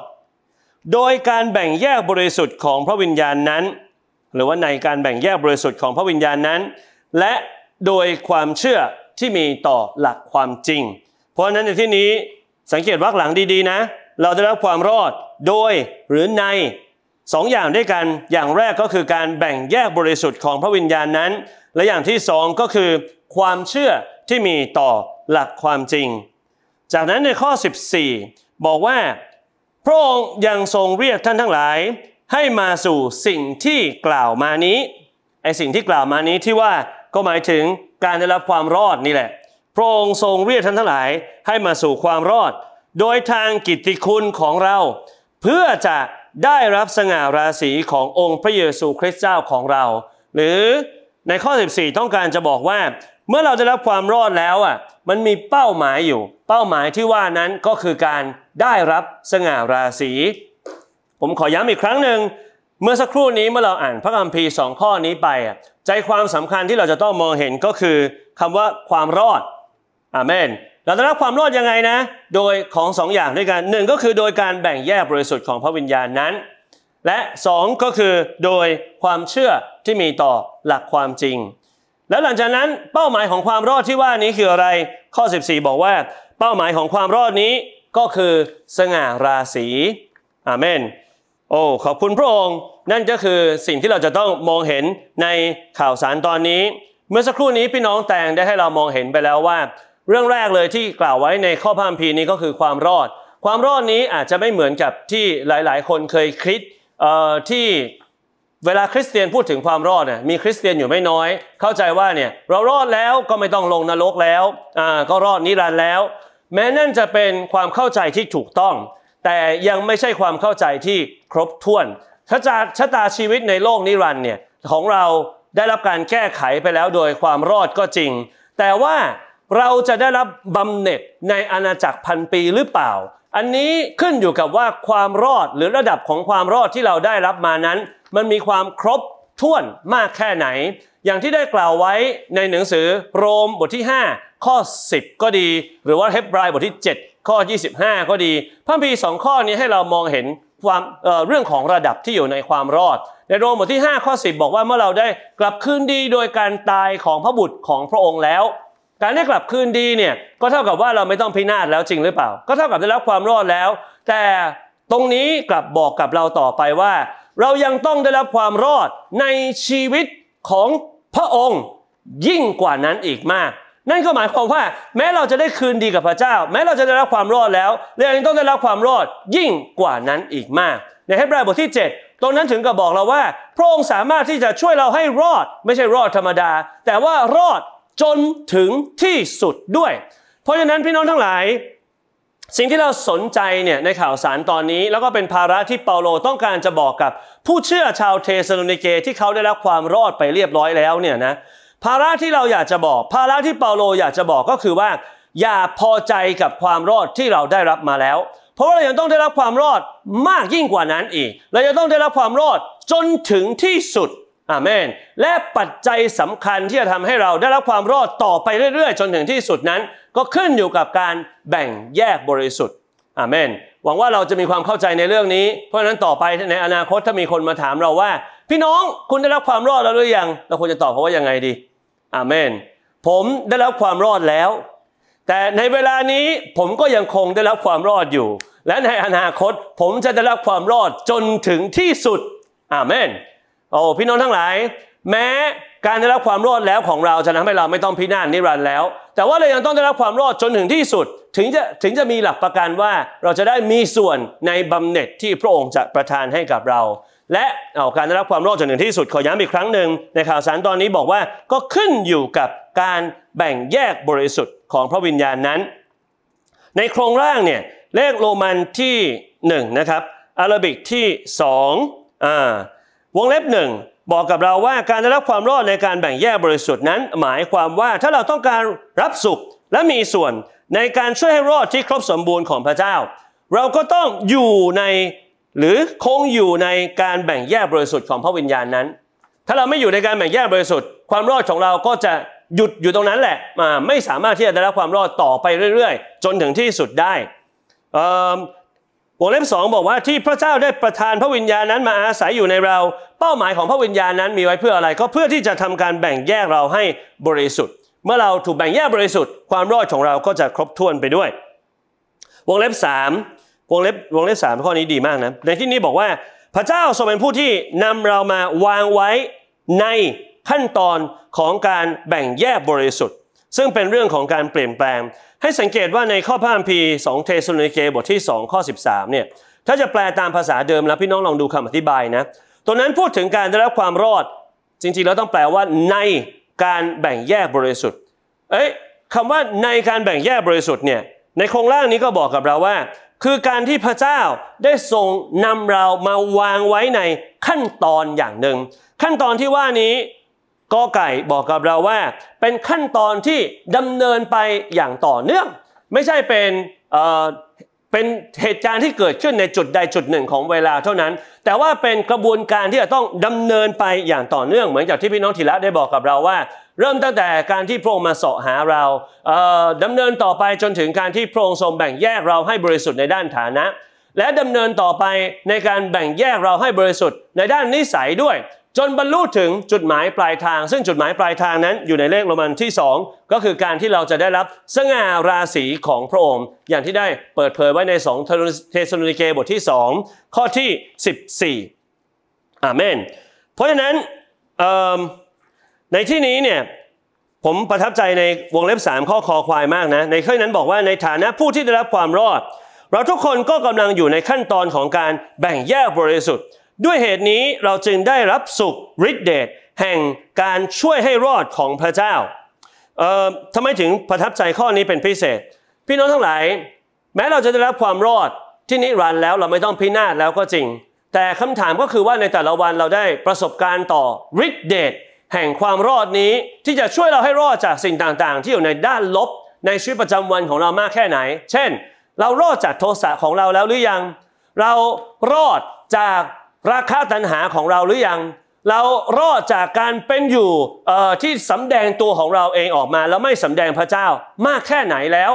Speaker 3: โดยการแบ่งแยกบริสุทธิ์ของพระวิญญาณนนั้น หรือว่าในการแบ่งแยกบริสุทธิ์ของพระวิญญาณนนั้น และโดยความเชื่อที่มีต่อหลักความจริง เพราะฉะนั้นในที่นี้สังเกตวักหลังดีๆนะเราได้รับความรอดโดยหรือในสองอย่างด้วยกันอย่างแรกก็คือการแบ่งแยกบริสุทธิ์ของพระวิญญาณนั้น และอย่างที่สองก็คือ ความเชื่อที่มีต่อหลักความจริง จากนั้นในข้อ 14 บอกว่า พระองค์ยังทรงเรียกท่านทั้งหลาย ให้มาสู่สิ่งที่กล่าวมานี้ไอสิ่งที่กล่าวมานี้ที่ว่าก็หมายถึงการได้รับความรอดนี่แหละพระองค์ทรงเรียกท่านทั้งหลายให้มาสู่ความรอดโดยทางกิตติคุณของเรา เพื่อจะได้รับสง่าราศีขององค์พระเยซูคริสต์เจ้าของเรา หรือในข้อ 14 ต้องการจะบอกว่า เมื่อเราได้รับความรอดแล้วอ่ะ มันมีเป้าหมายอยู่ เป้าหมายที่ว่านั้นก็คือการได้รับสง่าราศี ผมขอย้ำอีกครั้งหนึ่งเมื่อสักครู่นี้เมื่อเราอ่านพระคัมภีร์สองข้อนี้ไปอ่ะใจความสำคัญที่เราจะต้องมองเห็นก็คือคำว่าความรอดอาเมนราได้รับความรอดยังไงนะ โดยของสองอย่างด้วยกันหนึ่งก็คือโดยการแบ่งแยกบริสุทธิ์ของพระวิญญาณนั้น และ 2 ก็คือโดยความเชื่อที่มีต่อหลักความจริง แล้วหลังจากนั้นเป้าหมายของความรอดที่ว่านี้คืออะไร ข้อ 14 บอกว่า เป้าหมายของความรอดนี้ก็คือ สง่าราศีอาเมนโอ้ขอบคุณพระองค์นั่นก็คือสิ่งที่เราจะต้องมองเห็นในข่าวสารตอนนี้ เมื่อสักครู่นี้พี่น้องแตงได้ให้เรามองเห็นไปแล้วว่าเรื่องแรกเลยที่กล่าวไว้ในข้อพามพีนี้ก็คือความรอด ความรอดนี้อาจจะไม่เหมือนกับที่หลาย ๆ คนเคยคิดที่เวลาคริสเตียนพูดถึงความรอดเนี่ยมีคริสเตียนอยู่ไม่น้อย เข้าใจว่าเนี่ยเรารอดแล้วก็ไม่ต้องลงนรกแล้วอ่าก็รอดนิรันดร์แล้ว แม้นั่นจะเป็นความเข้าใจที่ถูกต้อง แต่ยังไม่ใช่ความเข้าใจที่ครบถ้วนชะตาชะตาชีวิตในโลกนิรันดร์เนี่ยของเราได้รับการแก้ไขไปแล้วโดยความรอดก็จริง แต่ว่าเราจะได้รับบำเหน็จในอาณาจักรพันปีหรือเปล่า อันนี้ขึ้นอยู่กับว่าความรอดหรือระดับของความรอดที่เราได้รับมานั้น มันมีความครบถ้วนมากแค่ไหน อย่างที่ได้กล่าวไว้ในหนังสือโรมบทที่5ข้อ 10 ก็ดี หรือว่าเฮบรายบทที่ 7 ข้อ 25 ก็ดีพระพีสองข้อนี้ให้เรามองเห็นความเเรื่องของระดับที่อยู่ในความรอด ในโรมบทที่5ข้อ 10 บอกว่าเมื่อเราได้กลับคืนดีโดยการตายของพระบุตรของพระองค์แล้วการได้กลับคืนดีเนี่ยก็เท่ากับว่าเราไม่ต้องพินาศแล้วจริงหรือเปล่า ก็เท่ากับได้รับความรอดแล้ว แต่ตรงนี้กลับบอกกับเราต่อไปว่า เรายังต้องได้รับความรอดในชีวิตของพระองค์ยิ่งกว่านั้นอีกมาก นั่นก็หมายความว่า แม้เราจะได้คืนดีกับพระเจ้า แม้เราจะได้รับความรอดแล้วเรายังต้องได้รับความรอดยิ่งกว่านั้นอีกมาก ในให้บราบทที่ 7 ตรงนั้นถึงกับบอกเราว่าพระองค์สามารถที่จะช่วยเราให้รอด ไม่ใช่รอดธรรมดา แต่ว่ารอดจนถึงที่สุดด้วย เพราะฉะนั้นพี่น้องทั้งหลาย สิ่งที่เราสนใจเนี่ย ในข่าวสารตอนนี้ แล้วก็เป็นภาระที่เปาโลต้องการจะบอกกับผู้เชื่อชาวเทสโลนิเกที่เขาได้รับความรอดไปเรียบร้อยแล้วเนี่ยนะภาระที่เราอยากจะบอก ภาระที่เปาโลอยากจะบอกก็คือว่า อย่าพอใจกับความรอดที่เราได้รับมาแล้ว เพราะว่าเรายังต้องได้รับความรอดมากยิ่งกว่านั้นอีกเราจะต้องได้รับความรอดจนถึงที่สุดอาเมนและปัจจัยสำคัญที่จะทำให้เราได้รับความรอดต่อไปเรื่อย ๆ จนถึงที่สุดนั้น ก็ขึ้นอยู่กับการแบ่งแยกบริสุทธิ์อาเมน หวังว่าเราจะมีความเข้าใจในเรื่องนี้ เพราะฉะนั้นต่อไปในอนาคตถ้ามีคนมาถามเราว่า พี่น้องคุณได้รับความรอดแล้วหรือยังเราควรจะตอบเขาว่ายังไงดีอาเมนผมได้รับความรอดแล้ว แต่ในเวลานี้ผมก็ยังคงได้รับความรอดอยู่ และในอนาคต ผมจะได้รับความรอดจนถึงที่สุด อาเมนโอ้พี่น้องทั้งหลาย แม้การได้รับความรอดแล้วของเราจะทำให้เราไม่ต้องพินาศนิรันดร์แล้ว แต่ว่าเรายังต้องได้รับความรอดจนถึงที่สุด ถึงจะถึงจะมีหลักประกันว่าเราจะได้มีส่วนในบำเหน็จที่พระองค์จะประทานให้กับเรา และเอาการได้รับความรอดจนถึงที่สุดขอย้ำอีกครั้งหนึ่งในข่าวสารตอนนี้บอกว่าก็ขึ้นอยู่กับการแบ่งแยกบริสุทธิ์ของพระวิญญาณนั้น ในโครงร่างเนี่ยเลขโรมันที่1นะครับอารบิกที่2อ่าวงเล็บหนึ่งบอกกับเราว่าการได้รับความรอดในการแบ่งแยกบริสุทธิ์นั้นหมายความว่าถ้าเราต้องการรับสุขและมีส่วนในการช่วยให้รอดที่ครบสมบูรณ์ของพระเจ้า เราก็ต้องอยู่ในหรือคงอยู่ในการแบ่งแยกบริสุทธิ์ของพระวิญญาณนั้น ถ้าเราไม่อยู่ในการแบ่งแยกบริสุทธิ์ ความรอดของเราก็จะหยุดอยู่ตรงนั้นแหละมาไม่สามารถที่จะได้รับความรอดต่อไปเรื่อย ๆ จนถึงที่สุดได้วงเล็บงบอกว่าที่พระเจ้าได้ประทานพระวิญญาณนั้นมาอาศัยอยู่ในเรา เป้าหมายของพระวิญญาณนั้นมีไว้เพื่ออะไรก็เพื่อที่จะทำการแบ่งแยกเราให้บริสุทธิ์ เมื่อเราถูกแบ่งแยกบริสุทธิ์ความรอดของเราก็จะครบถ้วนไปด้วย วงเล็บ3วงเล็บวงเล็บมข้อนี้ดีมากนะในที่นี้บอกว่าพระเจ้าทรงเป็นผู้ที่นำเรามาวางไว้ในขั้นตอนของการแบ่งแยกบริสุทธิ์ ซึ่งเป็นเรื่องของการเปลี่ยนแปลงให้สังเกตว่าในข้อพระคัมภีร์2เทสโลนิเกบทที่ 2 ข้อ 13 เนี่ย ถ้าจะแปลตามภาษาเดิม แล้วพี่น้องลองดูคำอธิบายนะตัวนั้นพูดถึงการได้รับความรอด จริงๆแล้วต้องแปลว่าในการแบ่งแยกบริสุทธิ์ เอ้ยคำว่าในการแบ่งแยกบริสุทธิ์เนี่ย ในโครงร่างนี้ก็บอกกับเราว่า คือการที่พระเจ้า ได้ทรงนำเรามาวางไว้ในขั้นตอนอย่างหนึ่ง ขั้นตอนที่ว่านี้กอไก่บอกกับเราว่าเป็นขั้นตอนที่ดำเนินไปอย่างต่อเนื่อง ไม่ใช่เป็นเป็นเหตุการณ์ที่เกิดขึ้นในจุดใดจุดหนึ่งของเวลาเท่านั้น แต่ว่าเป็นกระบวนการที่จะต้องดำเนินไปอย่างต่อเนื่องเหมือนกับที่พี่น้องธีระได้บอกกับเราว่า เริ่มตั้งแต่การที่พระองค์มาเสาะหาเราดำเนินต่อไปจนถึงการที่พระองค์ทรงแบ่งแยกเราให้บริสุทธิ์ในด้านฐานะ และดำเนินต่อไปในการแบ่งแยกเราให้บริสุทธิ์ในด้านนิสัยด้วยจนบรรลุถึงจุดหมายปลายทาง ซึ่งจุดหมายปลายทางนั้นอยู่ในเลขโรมันที่ 2 ก็คือการที่เราจะได้รับสง่าราศีของพระองค์อย่างที่ได้เปิดเผยไว้ใน2เทสโลนิเกบทที่2 ข้อที่ 14 อาเมน เพราะฉะนั้นในที่นี้เนี่ยผมประทับใจในวงเล็บ 3 ข้อคอควายมากนะ ในข้อนั้นบอกว่าในฐานะผู้ที่ได้รับความรอด เราทุกคนก็กำลังอยู่ในขั้นตอนของการแบ่งแยกบริสุทธิ์ด้วยเหตุนี้เราจึงได้รับสุขฤทธิเดชแห่งการช่วยให้รอดของพระเจ้าเอ่อทำไมถึงประทับใจข้อนี้เป็นพิเศษ พี่น้องทั้งหลาย แม้เราจะได้รับความรอดที่นิรันดร์แล้วเราไม่ต้องพินาศแล้วก็จริง แต่คำถามก็คือว่าในแต่ละวันเราได้ประสบการณ์ต่อฤทธิเดชแห่งความรอดนี้ที่จะช่วยเราให้รอดจากสิ่งต่าง ๆ ที่อยู่ในด้านลบ ในชีวิตประจำวันของเรามากแค่ไหน เช่น เรารอดจากโทสะของเราแล้วหรือยัง เรารอดจากราคาตัณหาของเราหรือยัง เรารอดจากการเป็นอยู่ที่สำแดงตัวของเราเองออกมาแล้วไม่สำแดงพระเจ้ามากแค่ไหนแล้ว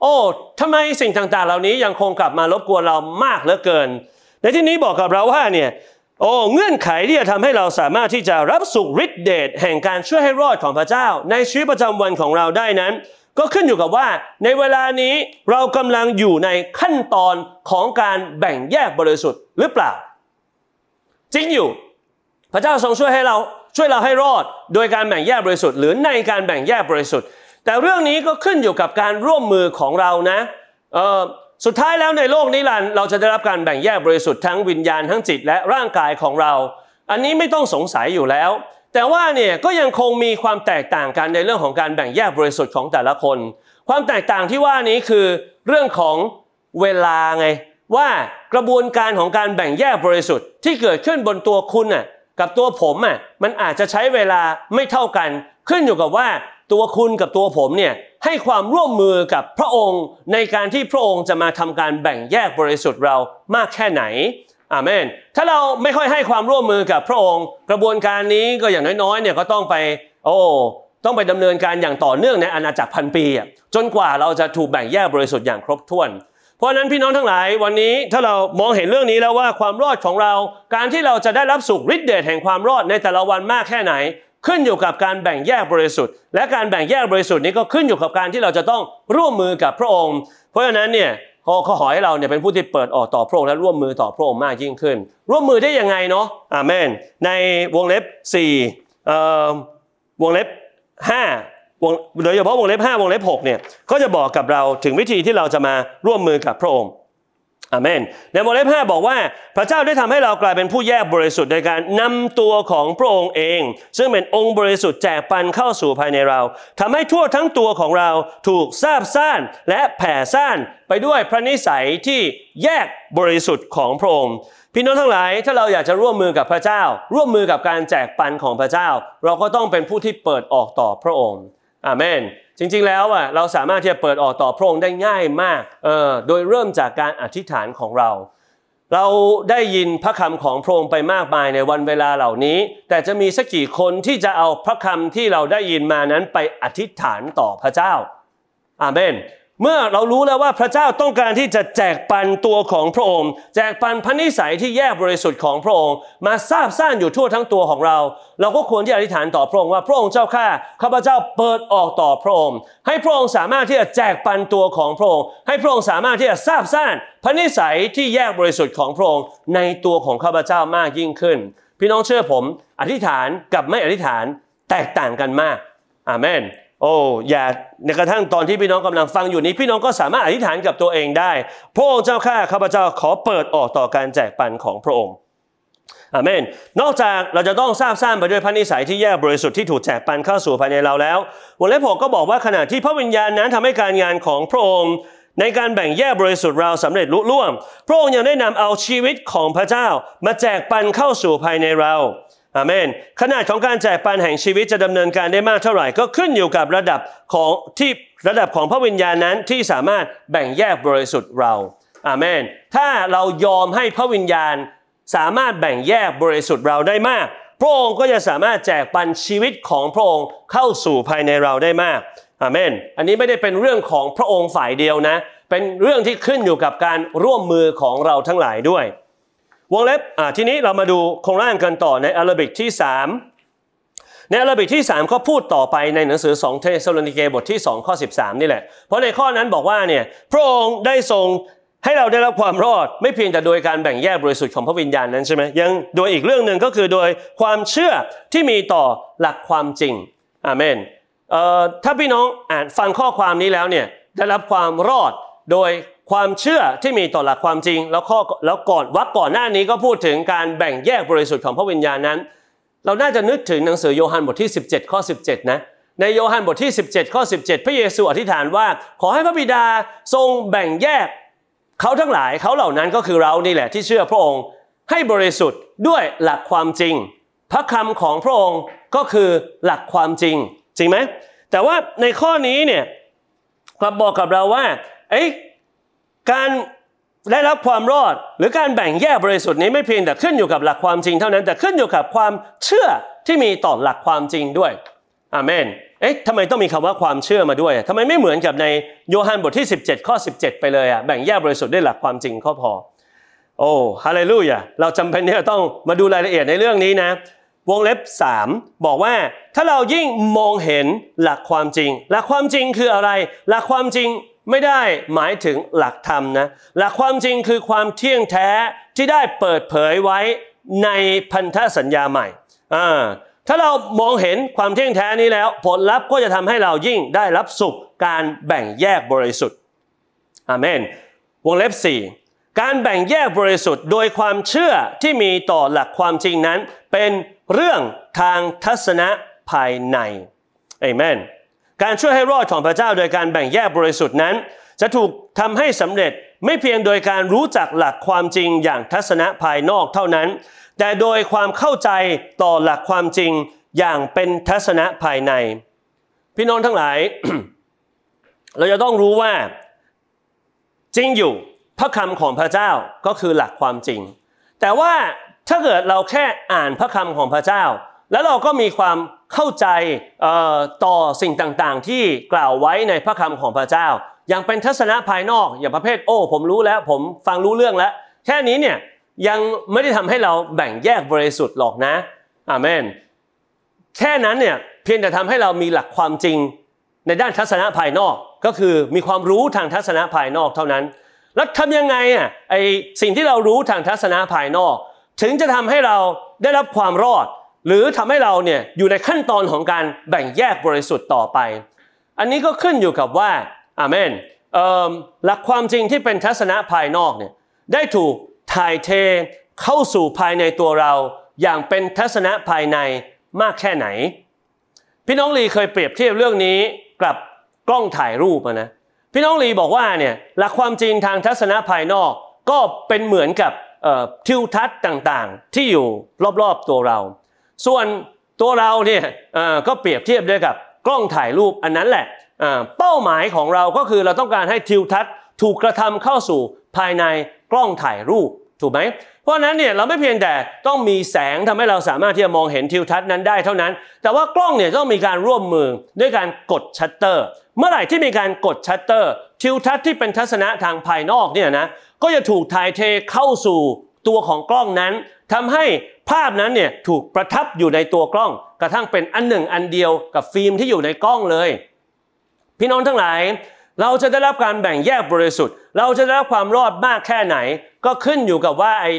Speaker 3: โอ้ทำไมสิ่งต่างๆ เหล่านี้ยังคงกลับมารบกวนเรามากเหลือเกิน ในที่นี้บอกกับเราว่าเนี่ย โอ้ เงื่อนไขที่จะทำให้เราสามารถที่จะรับสุขฤทธิเดชแห่งการช่วยให้รอดของพระเจ้า ในชีวิตประจำวันของเราได้นั้น ก็ขึ้นอยู่กับว่า ในเวลานี้เรากำลังอยู่ในขั้นตอนของการแบ่งแยกบริสุทธิ์หรือเปล่าจริงอยู่พระเจ้าทรงช่วยให้เราช่วยเราให้รอดโดยการแบ่งแยกบริสุทธิ์หรือในการแบ่งแยกบริสุทธิ์ แต่เรื่องนี้ก็ขึ้นอยู่กับการร่วมมือของเรานะสุดท้ายแล้วในโลกนี้เราจะได้รับการแบ่งแยกบริสุทธิ์ทั้งวิญญาณทั้งจิตและร่างกายของเรา อันนี้ไม่ต้องสงสัยอยู่แล้ว แต่ว่าเนี่ยก็ยังคงมีความแตกต่างกันในเรื่องของการแบ่งแยกบริสุทธิ์ของแต่ละคน ความแตกต่างที่ว่านี้คือเรื่องของเวลาไงว่ากระบวนการของการแบ่งแยกบริสุทธิ์ที่เกิดขึ้นบนตัวคุณน่ะกับตัวผมอ่ะมันอาจจะใช้เวลาไม่เท่ากันขึ้นอยู่กับว่าตัวคุณกับตัวผมเนี่ยให้ความร่วมมือกับพระองค์ในการที่พระองค์จะมาทำการแบ่งแยกบริสุทธิ์เรามากแค่ไหน อาเมนถ้าเราไม่ค่อยให้ความร่วมมือกับพระองค์ กระบวนการนี้ก็อย่างน้อยๆเนี่ยก็ต้องไป โอ้ต้องไปดำเนินการอย่างต่อเนื่องในอาณาจักรพันปีจนกว่าเราจะถูกแบ่งแยกบริสุทธิ์อย่างครบถ้วนพราะนั้นพี่น้องทั้งหลายวันนี้ถ้าเรามองเห็นเรื่องนี้แล้วว่าความรอดของเราการที่เราจะได้รับสุขฤทธิ์เดชแห่งความรอดในแต่ละวันมากแค่ไหน ขึ้นอยู่กับการแบ่งแยกบริสุทธิ์และการแบ่งแยกบริสุทธิ์นี้ก็ขึ้นอยู่กับการที่เราจะต้องร่วมมือกับพระองค์ เพราะฉะนั้นเนี่ยเขาขอให้เราเนี่ยเป็นผู้ที่เปิดออกต่อพระองค์และร่วมมือต่อพระองค์มากยิ่งขึ้น ร่วมมือได้ยังไงเนาะอาเมนในวงเล็บ4วงเล็บ5วงโดยเฉพาะวงเล็บ5วงเล็บ6เนี่ยก็จะบอกกับเราถึงวิธีที่เราจะมาร่วมมือกับพระองค์อเมนในวงเล็บ5บอกว่า พระเจ้าได้ทำให้เรากลายเป็นผู้แยกบริสุทธิ์โดยการนำตัวของพระองค์เอง ซึ่งเป็นองค์บริสุทธิ์แจกปันเข้าสู่ภายในเรา ทำให้ทั่วทั้งตัวของเราถูกซาบซ่าน และแผ่ซ่านไปด้วยพระนิสัยที่แยกบริสุทธิ์ของพระองค์พี่น้องทั้งหลายถ้าเราอยากจะร่วมมือกับพระเจ้า ร่วมมือกับการแจกปันของพระเจ้า เราก็ต้องเป็นผู้ที่เปิดออกต่อพระองค์อาเมนจริง ๆแล้วอ่ะเราสามารถที่จะเปิดออกต่อพระองค์ได้ง่ายมากเออโดยเริ่มจากการอธิษฐานของเรา เราได้ยินพระคำของพระองค์ไปมากมายในวันเวลาเหล่านี้ แต่จะมีสักกี่คนที่จะเอาพระคำที่เราได้ยินมานั้นไปอธิษฐานต่อพระเจ้า อาเมนเมื่อเรารู้แล้วว่าพระเจ้าต้องการที่จะแจกปันตัวของพระองค์แจกปันพันนิสัยที่แยกบริสุทธิ์ของพระองค์มาทราบซ่านอยู่ทั่วทั้งตัวของเรา เราก็ควรที่อธิษฐานต่อพระองค์ว่าพระองค์เจ้าข้าข้าพเจ้าเปิดออกต่อพระองค์ให้พระองค์สามารถที่จะแจกปันตัวของพระองค์ให้พระองค์สามารถที่จะทราบซ่านพันนิสัยที่แยกบริสุทธิ์ของพระองค์ในตัวของข้าพเจ้ามากยิ่งขึ้น พี่น้องเชื่อผมอธิษฐานกับไม่อธิษฐานแตกต่างกันมากอาเมนโอ้อย่าในกระทั่งตอนที่พี่น้องกำลังฟังอยู่นี้พี่น้องก็สามารถอธิษฐานกับตัวเองได้พระองค์เจ้าข้าข้าพเจ้าขอเปิดออกต่อการแจกปันของพระองค์อาเมน นอกจากเราจะต้องทราบสร้างไปด้วยพระนิสัยที่แย่บริสุทธิ์ที่ถูกแจกปันเข้าสู่ภายในเราแล้ววันลรกผกก็บอกว่าขณะที่พระวิญญาณนั้นทำให้การงานของพระองค์ในการแบ่งแย่บริสุทธิ์เราสำเร็จลุล่วงพระองค์ยังได้นำเอาชีวิตของพระเจ้า มาแจกปันเข้าสู่ภายในเราอาเมน ขนาดของการแจกปันแห่งชีวิตจะดำเนินการได้มากเท่าไหร่ก็ขึ้นอยู่กับระดับของที่ระดับของพระวิญญาณนั้นที่สามารถแบ่งแยกบริสุทธิ์เรา อาเมน ถ้าเรายอมให้พระวิญญาณ สามารถแบ่งแยกบริสุทธิ์เราได้มาก พระองค์ก็จะสามารถแจกปันชีวิตของพระองค์เข้าสู่ภายในเราได้มากอาเมน อันนี้ไม่ได้เป็นเรื่องของพระองค์ฝ่ายเดียวนะ เป็นเรื่องที่ขึ้นอยู่กับการร่วมมือของเราทั้งหลายด้วยวงเล็บ อ่า ทีนี้เรามาดูโครงร่างกันต่อในอารบิกที่ 3 ในอารบิกที่3เาพูดต่อไปในหนังสือ 2 เทสโลนิเกบทที่ 2 ข้อ 13 นี่แหละ เพราะในข้อนั้นบอกว่าเนี่ยพระองค์ได้ทรงให้เราได้รับความรอด ไม่เพียงแต่โดยการแบ่งแยกบริสุทธิ์ของพระวิญญาณนั้นใช่ไหม ยังโดยอีกเรื่องหนึ่งก็คือโดยความเชื่อที่มีต่อหลักความจริงอาเมนถ้าพี่น้องอ่านฟังข้อความนี้แล้วเนี่ยได้รับความรอดโดยความเชื่อที่มีต่อหลักความจริง แล้วข้อแล้วก่อนวักก่อนหน้านี้ก็พูดถึงการแบ่งแยกบริสุทธิ์ของพระวิญญาณนั้น เราน่าจะนึกถึงหนังสือโยฮันบทที่ 17ข้อ17นะในโยฮันบทที่17ข้อ17 พระเยซูอธิษฐานว่า ขอให้พระบิดาทรงแบ่งแยก เขาทั้งหลายเขาเหล่านั้นก็คือเรานี่แหละที่เชื่อพระองค์ ให้บริสุทธิ์ด้วยหลักความจริง พระคำของพระองค์ก็คือหลักความจริง จริงไหม แต่ว่าในข้อนี้เนี่ยกลับบอกกับเราว่า เอ้การได้รับความรอดหรือการแบ่งแยกบริสุทธิ์นี้ไม่เพียงแต่ขึ้นอยู่กับหลักความจริงเท่านั้น แต่ขึ้นอยู่กับความเชื่อที่มีต่อหลักความจริงด้วยอามนเอ๊ะทำไมต้องมีคำว่าความเชื่อมาด้วยทำไมไม่เหมือนกับในโยฮันบทที่17ข้อ17 ไปเลยอ่ะแบ่งแยกบริสุทธิ์ด้วยหลักความจริง้อพอโอ้ฮาเลลูยาเราจำเป็นที่จะต้องมาดูรายละเอียดในเรื่องนี้นะ วงเล็บ 3 บอกว่าถ้าเรายิ่งมองเห็นหลักความจริงหลักความจริงคืออะไรหลักความจริงไม่ได้หมายถึงหลักธรรมนะหลักความจริงคือความเที่ยงแท้ที่ได้เปิดเผยไว้ในพันธสัญญาใหม่อ่าถ้าเรามองเห็นความเที่ยงแท้นี้แล้ว ผลลัพธ์ก็จะทำให้เรายิ่งได้รับสุขการแบ่งแยกบริสุทธิ์อาเมนวงเล็บ 4 การแบ่งแยกบริสุทธิ์โดยความเชื่อที่มีต่อหลักความจริงนั้น เป็นเรื่องทางทัศนะภายในเอเมนการช่วยให้รอดของพระเจ้าโดยการแบ่งแยกบริสุทธิ์นั้น จะถูกทำให้สำเร็จไม่เพียงโดยการรู้จักหลักความจริงอย่างทัศนะภายนอกเท่านั้น แต่โดยความเข้าใจต่อหลักความจริงอย่างเป็นทัศนะภายในพี่น้องทั้งหลาย เรา จะต้องรู้ว่า จริงอยู่พระคำของพระเจ้าก็คือหลักความจริง แต่ว่าถ้าเกิดเราแค่อ่านพระคำของพระเจ้าและเราก็มีความเข้าใจต่อสิ่งต่าง ๆ ที่กล่าวไว้ในพระคำของพระเจ้าอย่างเป็นทัศนะภายนอก อย่างประเภท โอ้ ผมรู้แล้วผมฟังรู้เรื่องแล้ว แค่นี้เนี่ยยังไม่ได้ทำให้เราแบ่งแยกบริสุทธิ์หรอกนะอาเมนแค่นั้นเนี่ยเพียงแต่ทำให้เรามีหลักความจริงในด้านทัศนะภายนอก ก็คือมีความรู้ทางทัศนะภายนอกเท่านั้นแล้วทำยังไงอ่ะไอสิ่งที่เรารู้ทางทัศนะภายนอก ถึงจะทำให้เราได้รับความรอดหรือทำให้เราเนี่ยอยู่ในขั้นตอนของการแบ่งแยกบริสุทธิ์ต่อไป อันนี้ก็ขึ้นอยู่กับว่าอาเมนหลักความจริงที่เป็นทัศนะภายนอกเนี่ย ได้ถูกถ่ายเทเข้าสู่ภายในตัวเรา อย่างเป็นทัศนะภายในมากแค่ไหน พี่น้องลีเคยเปรียบเทียบเรื่องนี้กับกล้องถ่ายรูปนะ พี่น้องลีบอกว่าเนี่ยหลักความจริงทางทัศนะภายนอกก็เป็นเหมือนกับทิวทัศน์ต่างๆ ที่อยู่รอบๆตัวเราส่วนตัวเราเนี่ยก็เปรียบเทียบด้วยกับกล้องถ่ายรูปอันนั้นแหละเป้าหมายของเราก็คือเราต้องการให้ทิวทัศน์ถูกกระทำเข้าสู่ภายในกล้องถ่ายรูปถูกไหม เพราะนั้นเนี่ยเราไม่เพียงแต่ต้องมีแสงทำให้เราสามารถที่จะมองเห็นทิวทัศน์นั้นได้เท่านั้น แต่ว่ากล้องเนี่ยต้องมีการร่วมมือด้วยการกดชัตเตอร์ เมื่อไหร่ที่มีการกดชัตเตอร์ ทิวทัศน์ที่เป็นทัศนะทางภายนอกเนี่ยนะ ก็จะถูกถ่ายเทเข้าสู่ตัวของกล้องนั้น ทำให้ภาพนั้นเนี่ยถูกประทับอยู่ในตัวกล้อง กระทั่งเป็นอันหนึ่งอันเดียวกับฟิล์มที่อยู่ในกล้องเลย พี่น้องทั้งหลาย เราจะได้รับการแบ่งแยกบริสุทธิ์ เราจะได้รับความรอดมากแค่ไหน ก็ขึ้นอยู่กับว่าไอ้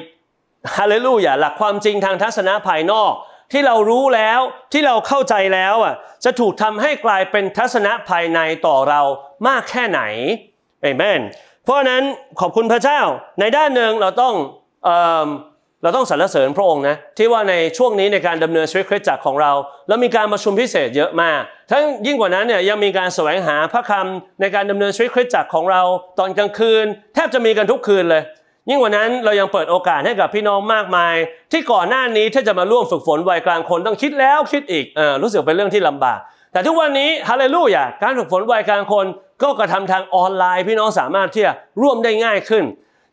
Speaker 3: ฮาเลลูยาหลักความจริงทางทัศนะภายนอก ที่เรารู้แล้วที่เราเข้าใจแล้วอ่ะจะถูกทำให้กลายเป็นทัศนะภายในต่อเรามากแค่ไหนเอเมนเพราะนั้นขอบคุณพระเจ้าในด้านหนึ่งเราต้องเราต้องสรรเสริญพระองค์นะที่ว่าในช่วงนี้ในการดำเนินชีวิตคริสตจักรของเราเรามีการประชุมพิเศษเยอะมาก ทั้งยิ่งกว่านั้นเนี่ยยังมีการแสวงหาพระคำในการดำเนินชีวิตคริสตจักรของเราตอนกลางคืน แทบจะมีกันทุกคืนเลย ยิ่งกว่านั้นเรายังเปิดโอกาสให้กับพี่น้องมากมาย ที่ก่อนหน้านี้ถ้าจะมาร่วมฝึกฝนวัยกลางคนต้องคิดแล้วคิดอีกเออรู้สึกเป็นเรื่องที่ลำบาก แต่ทุกวันนี้ฮาเลลูยาการฝึกฝนวัยกลางคน ก็กระทำทางออนไลน์พี่น้องสามารถที่จะร่วมได้ง่ายขึ้น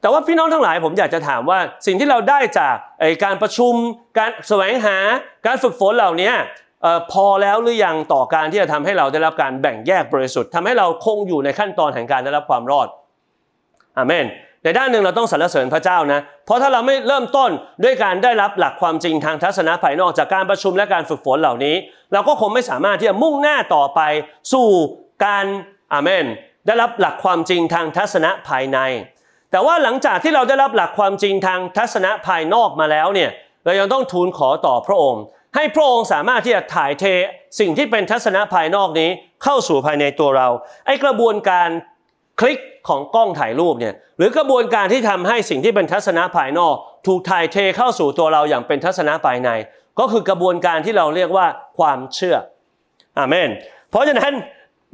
Speaker 3: แต่ว่าพี่น้องทั้งหลายผมอยากจะถามว่าสิ่งที่เราได้จากการประชุม การแสวงหาการฝึกฝนเหล่านี้พอแล้วหรือยังต่อการที่จะทำให้เราได้รับการแบ่งแยกบริสุทธิ์ทำให้เราคงอยู่ในขั้นตอนแห่งการได้รับความรอดอาเมนในด้านหนึ่งเราต้องสรรเสริญพระเจ้านะเพราะถ้าเราไม่เริ่มต้นด้วยการได้รับหลักความจริงทางทัศนะภายนอกจากการประชุมและการฝึกฝนเหล่านี้เราก็คงไม่สามารถที่จะมุ่งหน้าต่อไปสู่การอาเมนได้รับหลักความจริงทางทัศนะภายในแต่ว่าหลังจากที่เราได้รับหลักความจริงทางทัศนะภายนอกมาแล้วเนี่ยเรายังต้องทูลขอต่อพระองค์ ให้พระองค์สามารถที่จะถ่ายเทสิ่งที่เป็นทัศนะภายนอกนี้เข้าสู่ภายในตัวเราไอกระบวนการคลิกของกล้องถ่ายรูปเนี่ยหรือกระบวนการที่ทำให้สิ่งที่เป็นทัศนะภายนอก ถูกถ่ายเทเข้าสู่ตัวเราอย่างเป็นทัศนะภายในก็คือกระบวนการที่เราเรียกว่าความเชื่ออาเมนเพราะฉะนั้น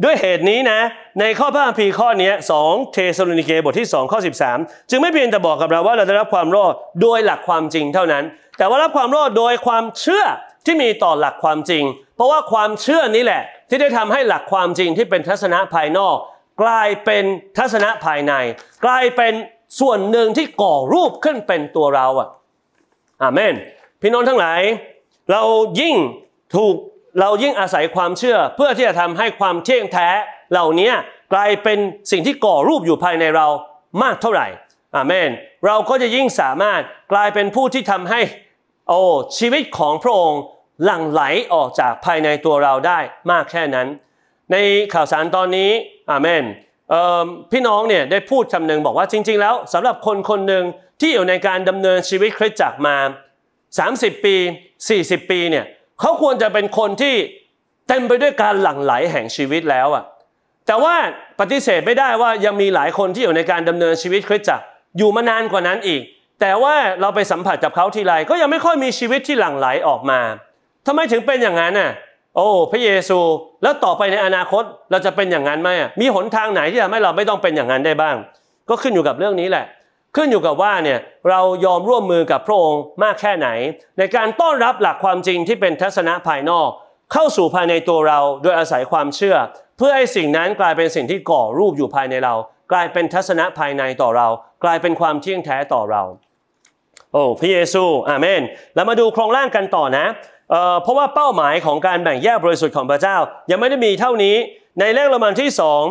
Speaker 3: ด้วยเหตุนี้นะในข้อพระคัมภีร์ข้อนี้2เทสโลนิเกบทที่2ข้อ13 จึงไม่เพียงแต่บอกกับเราว่าเราได้รับความรอดโดยหลักความจริงเท่านั้น แต่ว่ารับความรอดโดยความเชื่อที่มีต่อหลักความจริง เพราะว่าความเชื่อนี้แหละ ที่ได้ทำให้หลักความจริงที่เป็นทัศนะภายนอก กลายเป็นทัศนะภายใน กลายเป็นส่วนหนึ่งที่ก่อรูปขึ้นเป็นตัวเราอ่ะอาเมนพี่น้องทั้งหลายเรายิ่งถูกเรายิ่งอาศัยความเชื่อเพื่อที่จะทำให้ความเที่ยงแท้เหล่านี้กลายเป็นสิ่งที่ก่อรูปอยู่ภายในเรามากเท่าไหร่อาเมน เราก็จะยิ่งสามารถกลายเป็นผู้ที่ทำให้โอ้ชีวิตของพระองค์หลั่งไหลออกจากภายในตัวเราได้มากแค่นั้น ในข่าวสารตอนนี้อาเมนพี่น้องเนี่ยได้พูดคำหนึ่งบอกว่าจริงๆแล้วสำหรับคนคนหนึ่งที่อยู่ในการดำเนินชีวิตคริสตจักรมา 30 ปี 40 ปีเนี่ยเขาควรจะเป็นคนที่เต็มไปด้วยการหลั่งไหลแห่งชีวิตแล้วอะแต่ว่าปฏิเสธไม่ได้ว่ายังมีหลายคนที่อยู่ในการดำเนินชีวิตคริสตจักรอยู่มานานกว่านั้นอีก แต่ว่าเราไปสัมผัสกับเขาทีไรก็ยังไม่ค่อยมีชีวิตที่หลั่งไหลออกมา ทำไมถึงเป็นอย่างนั้นน่ะโอ้พระเยซูแล้วต่อไปในอนาคตเราจะเป็นอย่างนั้นไหมมีหนทางไหนที่ทำให้เราไม่ต้องเป็นอย่างนั้นได้บ้าง ก็ขึ้นอยู่กับเรื่องนี้แหละขึ้นอยู่กับว่าเนี่ยเรายอมร่วมมือกับพระองค์มากแค่ไหน ในการต้อนรับหลักความจริงที่เป็นทัศนะภายนอก เข้าสู่ภายในตัวเราโดยอาศัยความเชื่อ เพื่อให้สิ่งนั้นกลายเป็นสิ่งที่ก่อรูปอยู่ภายในเรา กลายเป็นทัศนะภายในต่อเรา กลายเป็นความเที่ยงแท้ต่อเราโอ้พระเยซูอาเมนแล้วมาดูโครงร่างกันต่อนะเพราะว่าเป้าหมายของการแบ่งแยกบริสุทธิ์ของพระเจ้ายังไม่ได้มีเท่านี้ในเร่มลโรมันที่สอง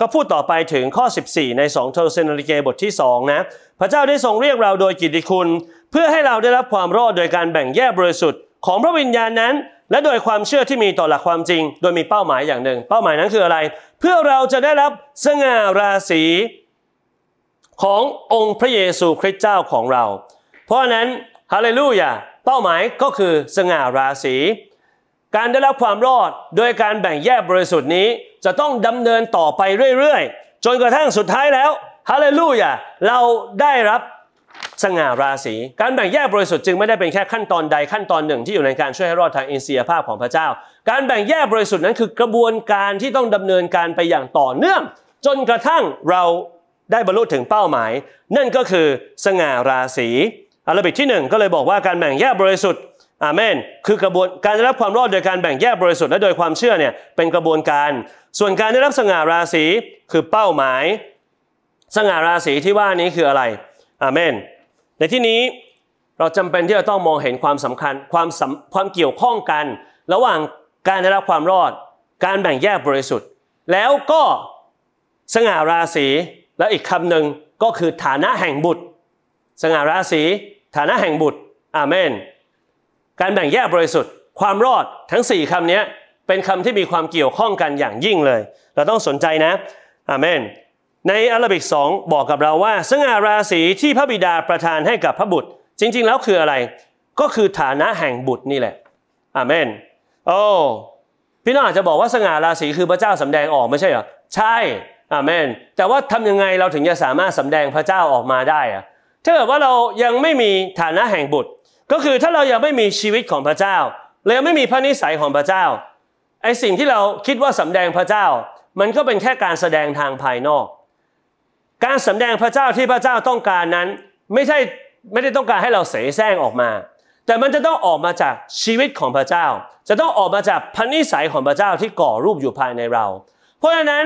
Speaker 3: ก็พูดต่อไปถึงข้อ 14 ใน2เทอร์เซนาริเกบทที่2นะพระเจ้าได้ทรงเรียกเราโดยกิตติคุณ เพื่อให้เราได้รับความรอดโดยการแบ่งแยกบริสุทธิ์ของพระวิญญาณนั้น และโดยความเชื่อที่มีต่อหลักความจริง โดยมีเป้าหมายอย่างหนึ่ง เป้าหมายนั้นคืออะไร เพื่อเราจะได้รับสง่าราศีขององค์พระเยซูคริสต์เจ้าของเรา เพราะนั้นฮาเลลูยาเป้าหมายก็คือสง่าราศีการได้รับความรอดโดยการแบ่งแยกบริสุทธิ์นี้จะต้องดำเนินต่อไปเรื่อย ๆ จนกระทั่งสุดท้ายแล้วฮาเลลูยาเราได้รับสง่าราศีการแบ่งแยกบริสุทธิ์จึงไม่ได้เป็นแค่ขั้นตอนใดขั้นตอนหนึ่งที่อยู่ในการช่วยให้รอดทางอินเสียภาพของพระเจ้า การแบ่งแยกบริสุทธิ์นั้นคือกระบวนการที่ต้องดำเนินการไปอย่างต่อเนื่องจนกระทั่งเราได้บรรลุถึงเป้าหมายนั่นก็คือสง่าราศีอารบิทที่ 1 ก็เลยบอกว่าการแบ่งแยกบริสุทธิ์อาเมนคือกระบวนการได้รับความรอดโดยการแบ่งแยกบริสุทธิ์และโดยความเชื่อเนี่ยเป็นกระบวนการส่วนการได้รับสง่าราศีคือเป้าหมาย สง่าราศี ที่ว่านี้คืออะไรอาเมนในที่นี้เราจำเป็นที่จะต้องมองเห็นความสำคัญความความเกี่ยวข้องกัน ระหว่างการได้รับความรอด การแบ่งแยกบริสุทธิ์ แล้วก็สง่าราศีและอีกคำหนึ่งก็คือฐานะแห่งบุตร สง่าราศีฐานะแห่งบุตรอาเมนการแบ่งแยกบริสุทธิ์ความรอดทั้ง 4คำนี้เป็นคำที่มีความเกี่ยวข้องกันอย่างยิ่งเลย เราต้องสนใจนะอาเมนในอัลลบิก2บอกกับเราว่าสง่าราศีที่พระบิดาประทานให้กับพระบุตรจริงๆแล้วคืออะไรก็คือฐานะแห่งบุตรนี่แหละอาเมนโอ้พี่น้องอาจจะบอกว่าสง่าราศีคือพระเจ้าสำแดงออกไม่ใช่เหรอใช่อาเมนแต่ว่าทำยังไงเราถึงจะสามารถสำแดงพระเจ้าออกมาได้อะถ้าเกิดว่าเรายังไม่มีฐานะแห่งบุตรก็คือถ้าเรายังไม่มีชีวิตของพระเจ้าเรายังไม่มีพระนิสัยของพระเจ้าไอสิ่งที่เราคิดว่าสำแดงพระเจ้า มันก็เป็นแค่การแสดงทางภายนอก การสำแดงพระเจ้าที่พระเจ้าต้องการนั้น ไม่ใช่ไม่ได้ต้องการให้เราเสแสร้งออกมา แต่มันจะต้องออกมาจากชีวิตของพระเจ้า จะต้องออกมาจากพันนิสัยของพระเจ้าที่ก่อรูปอยู่ภายในเรา เพราะฉะนั้น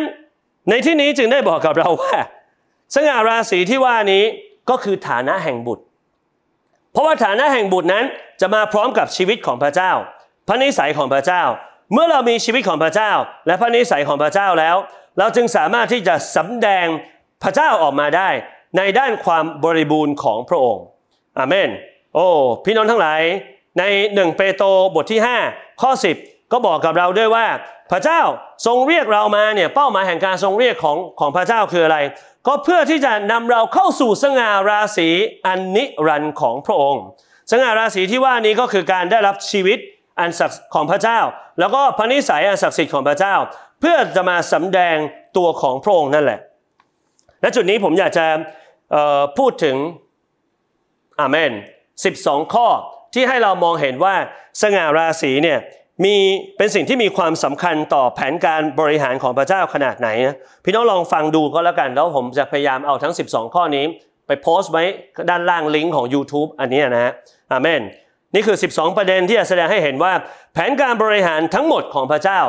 Speaker 3: ในที่นี้จึงได้บอกกับเราว่า สง่าราศีที่ว่านี้ก็คือฐานะแห่งบุตรเพราะว่าฐานะแห่งบุตรนั้นจะมาพร้อมกับชีวิตของพระเจ้า พระนิสัยของพระเจ้าเมื่อเรามีชีวิตของพระเจ้า และพระนิสัยของพระเจ้าแล้ว เราจึงสามารถที่จะสาแดงพระเจ้าออกมาได้ในด้านความบริบูรณ์ของพระองค์อาเมน โอ้พี่น้องทั้งหลายในหนึ่งเปโตรบทที่ 5 ข้อ 10 ก็บอกกับเราด้วยว่า พระเจ้าทรงเรียกเรามาเนี่ยเป้าหมายแห่งการทรงเรียกของของพระเจ้าคืออะไรก็เพื่อที่จะนำเราเข้าสู่สง่าราศีอันนิรันดร์ของพระองค์ สง่าราศีที่ว่านี้ก็คือการได้รับชีวิตอันศักดิ์ของพระเจ้า แล้วก็พระนิสัยอันศักดิ์สิทธิ์ของพระเจ้า เพื่อจะมาสำแดงตัวของพระองค์นั่นแหละและจุดนี้ผมอยากจะพูดถึงอาเมน12ข้อ ที่ให้เรามองเห็นว่าสง่าราศีเนี่ยมีเป็นสิ่งที่มีความสำคัญต่อแผนการบริหารของพระเจ้าขนาดไหนนะพี่น้องลองฟังดูก็แล้วกันแล้วผมจะพยายามเอาทั้ง 12 ข้อนี้ ไปโพสต์ไว้ด้านล่างลิงก์ของ YouTube อันนี้นะฮะอาเมนนี่คือ 12 ประเด็นที่จะแสดงให้เห็นว่าแผนการบริหารทั้งหมดของพระเจ้า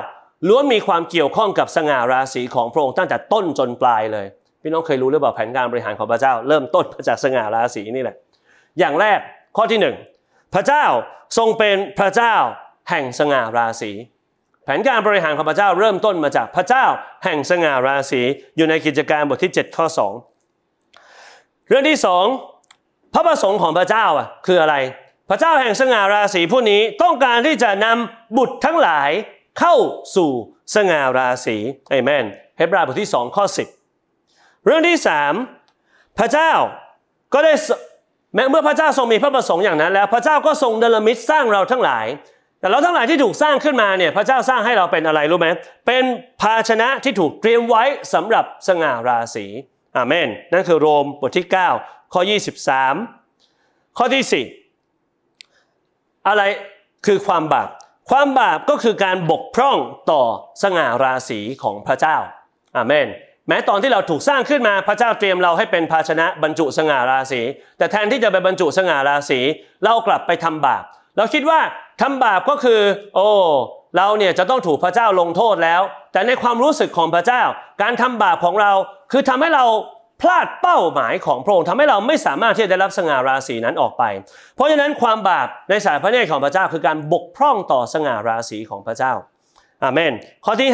Speaker 3: ล้วนมีความเกี่ยวข้องกับสง่าราศีของพระองค์ตั้งแต่ต้นจนปลายเลย พี่น้องเคยรู้หรือเปล่าแผนการบริหารของพระเจ้าเริ่มต้นมาจากสง่าราศีนี่แหละ อย่างแรกข้อที่1พระเจ้าทรงเป็นพระเจ้าแห่งสง่าราศีแผนการบริหารของพระเจ้าเริ่มต้นมาจากพระเจ้าแห่งสง่าราศีอยู่ในกิจการบทที่7ข้อ2 เรื่องที่ 2 พระประสงค์ของพระเจ้าอ่ะคืออะไร พระเจ้าแห่งสง่าราศีผู้นี้ต้องการที่จะนำบุตรทั้งหลายเข้าสู่สง่าราศีเอเมนเฮบราบทที่2ข้อ10 เรื่องที่ 3 พระเจ้า ก็ได้แม้เมื่อพระเจ้าทรงมีพระประสงค์อย่างนั้นแล้วพระเจ้าก็ทรงเดลมิตสร้างเราทั้งหลายแต่เราทั้งหลายที่ถูกสร้างขึ้นมาเนี่ยพระเจ้าสร้างให้เราเป็นอะไรรู้ไหมเป็นภาชนะที่ถูกเตรียมไว้สำหรับสง่าราศีอาเมนนั่นคือโรมบทที่9ข้อ23 ข้อที่4อะไรคือความบาปความบาปก็คือการบกพร่องต่อสง่าราศีของพระเจ้าอาเมนแม้ตอนที่เราถูกสร้างขึ้นมาพระเจ้าเตรียมเราให้เป็นภาชนะบรรจุสง่าราศีแต่แทนที่จะไปบรรจุสง่าราศีเรากลับไปทำบาปเราคิดว่าทำบาปก็คือ โอ้เราเนี่ยจะต้องถูกพระเจ้าลงโทษแล้ว แต่ในความรู้สึกของพระเจ้า การทำบาปของเราคือทำให้เราพลาดเป้าหมายของพระองค์ทำให้เราไม่สามารถที่จะได้รับสง่าราศีนั้นออกไป เพราะฉะนั้นความบาปในสายพระเนตรของพระเจ้าคือการบกพร่องต่อสง่าราศีของพระเจ้าอาเมนข้อที่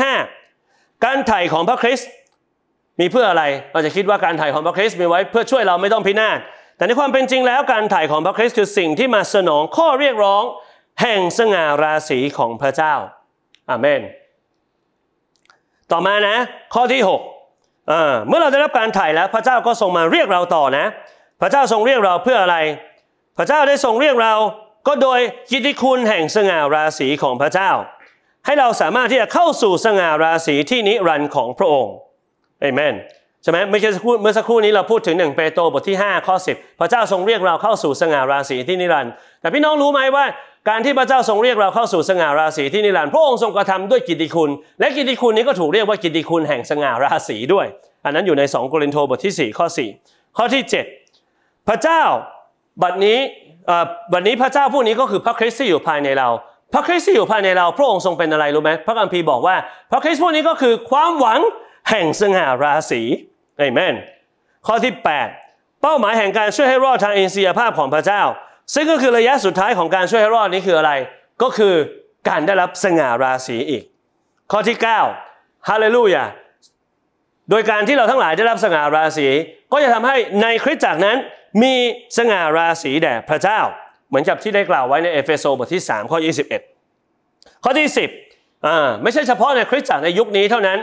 Speaker 3: 5 การไถ่ของพระคริสต์มีเพื่ออะไรเราจะคิดว่าการไถ่ของพระคริสต์มีไว้เพื่อช่วยเราไม่ต้องพินาศแต่ในความเป็นจริงแล้วการไถ่ของพระคริสต์คือสิ่งที่มาสนองข้อเรียกร้องแห่งสง่าราศีของพระเจ้าอาเมน ต่อมานะ ข้อที่ 6เมื่อเราได้รับการไถ่แล้ว พระเจ้าก็ทรงมาเรียกเราต่อนะ พระเจ้าทรงเรียกเราเพื่ออะไร พระเจ้าได้ทรงเรียกเรา ก็โดยกิติคุณแห่งสง่าราศีของพระเจ้า ให้เราสามารถที่จะเข้าสู่สง่าราศีที่นิรันดร์ของพระองค์เอเมน ใช่ไหมไม่ใช่เมื่อสักครู่นี้เราพูดถึงหนึ่งเปโตรบทที่5ข้อ10 พระเจ้าทรงเรียกเราเข้าสู่สง่าราศีที่นิรันดร์ แต่พี่น้องรู้ไหมว่าการที่พระเจ้าทรงเรียกเราเข้าสู่สง่าราศีที่นิรันดร์ พระองค์ทรงกระทำด้วยกิตติคุณ และกิตติคุณนี้ก็ถูกเรียกว่ากิตติคุณแห่งสง่าราศีด้วย อันนั้นอยู่ใน2โกรินโ์บทที่ 4 ข้อ 4 ข้อที่ 7 พระเจ้าบัดนี้บัดนี้พระเจ้าผู้นี้ก็คือพระคริสต์ที่อยู่ภายในเรา พระคริสต์ที่อยู่ภายในเราพระองค์ทรงเป็นอะไรรู้ไหมพระคัมภีร์บอกว่า พระคริสต์ผู้นี้ก็คือความหวังแห่งสง่าราศีเอเมนข้อที่ 8 เป้าหมายแห่งการช่วยให้รอดทางอินเรียภาพของพระเจ้าซึ่งก็คือระยะสุดท้ายของการช่วยให้รอดนี้คืออะไร ก็คือการได้รับสง่าราศีอีก ข้อที่9ฮาเลลูยาโดยการที่เราทั้งหลายได้รับสง่าราศีก็จะทำให้ในคริสตจักรนั้นมีสง่าราศีแด่พระเจ้า เหมือนกับที่ได้กล่าวไว้ในเอเฟโซบทที่3ข้อ21 ข้อที่ 10อ่าไม่ใช่เฉพาะในคริสตจักรในยุคนี้เท่านั้น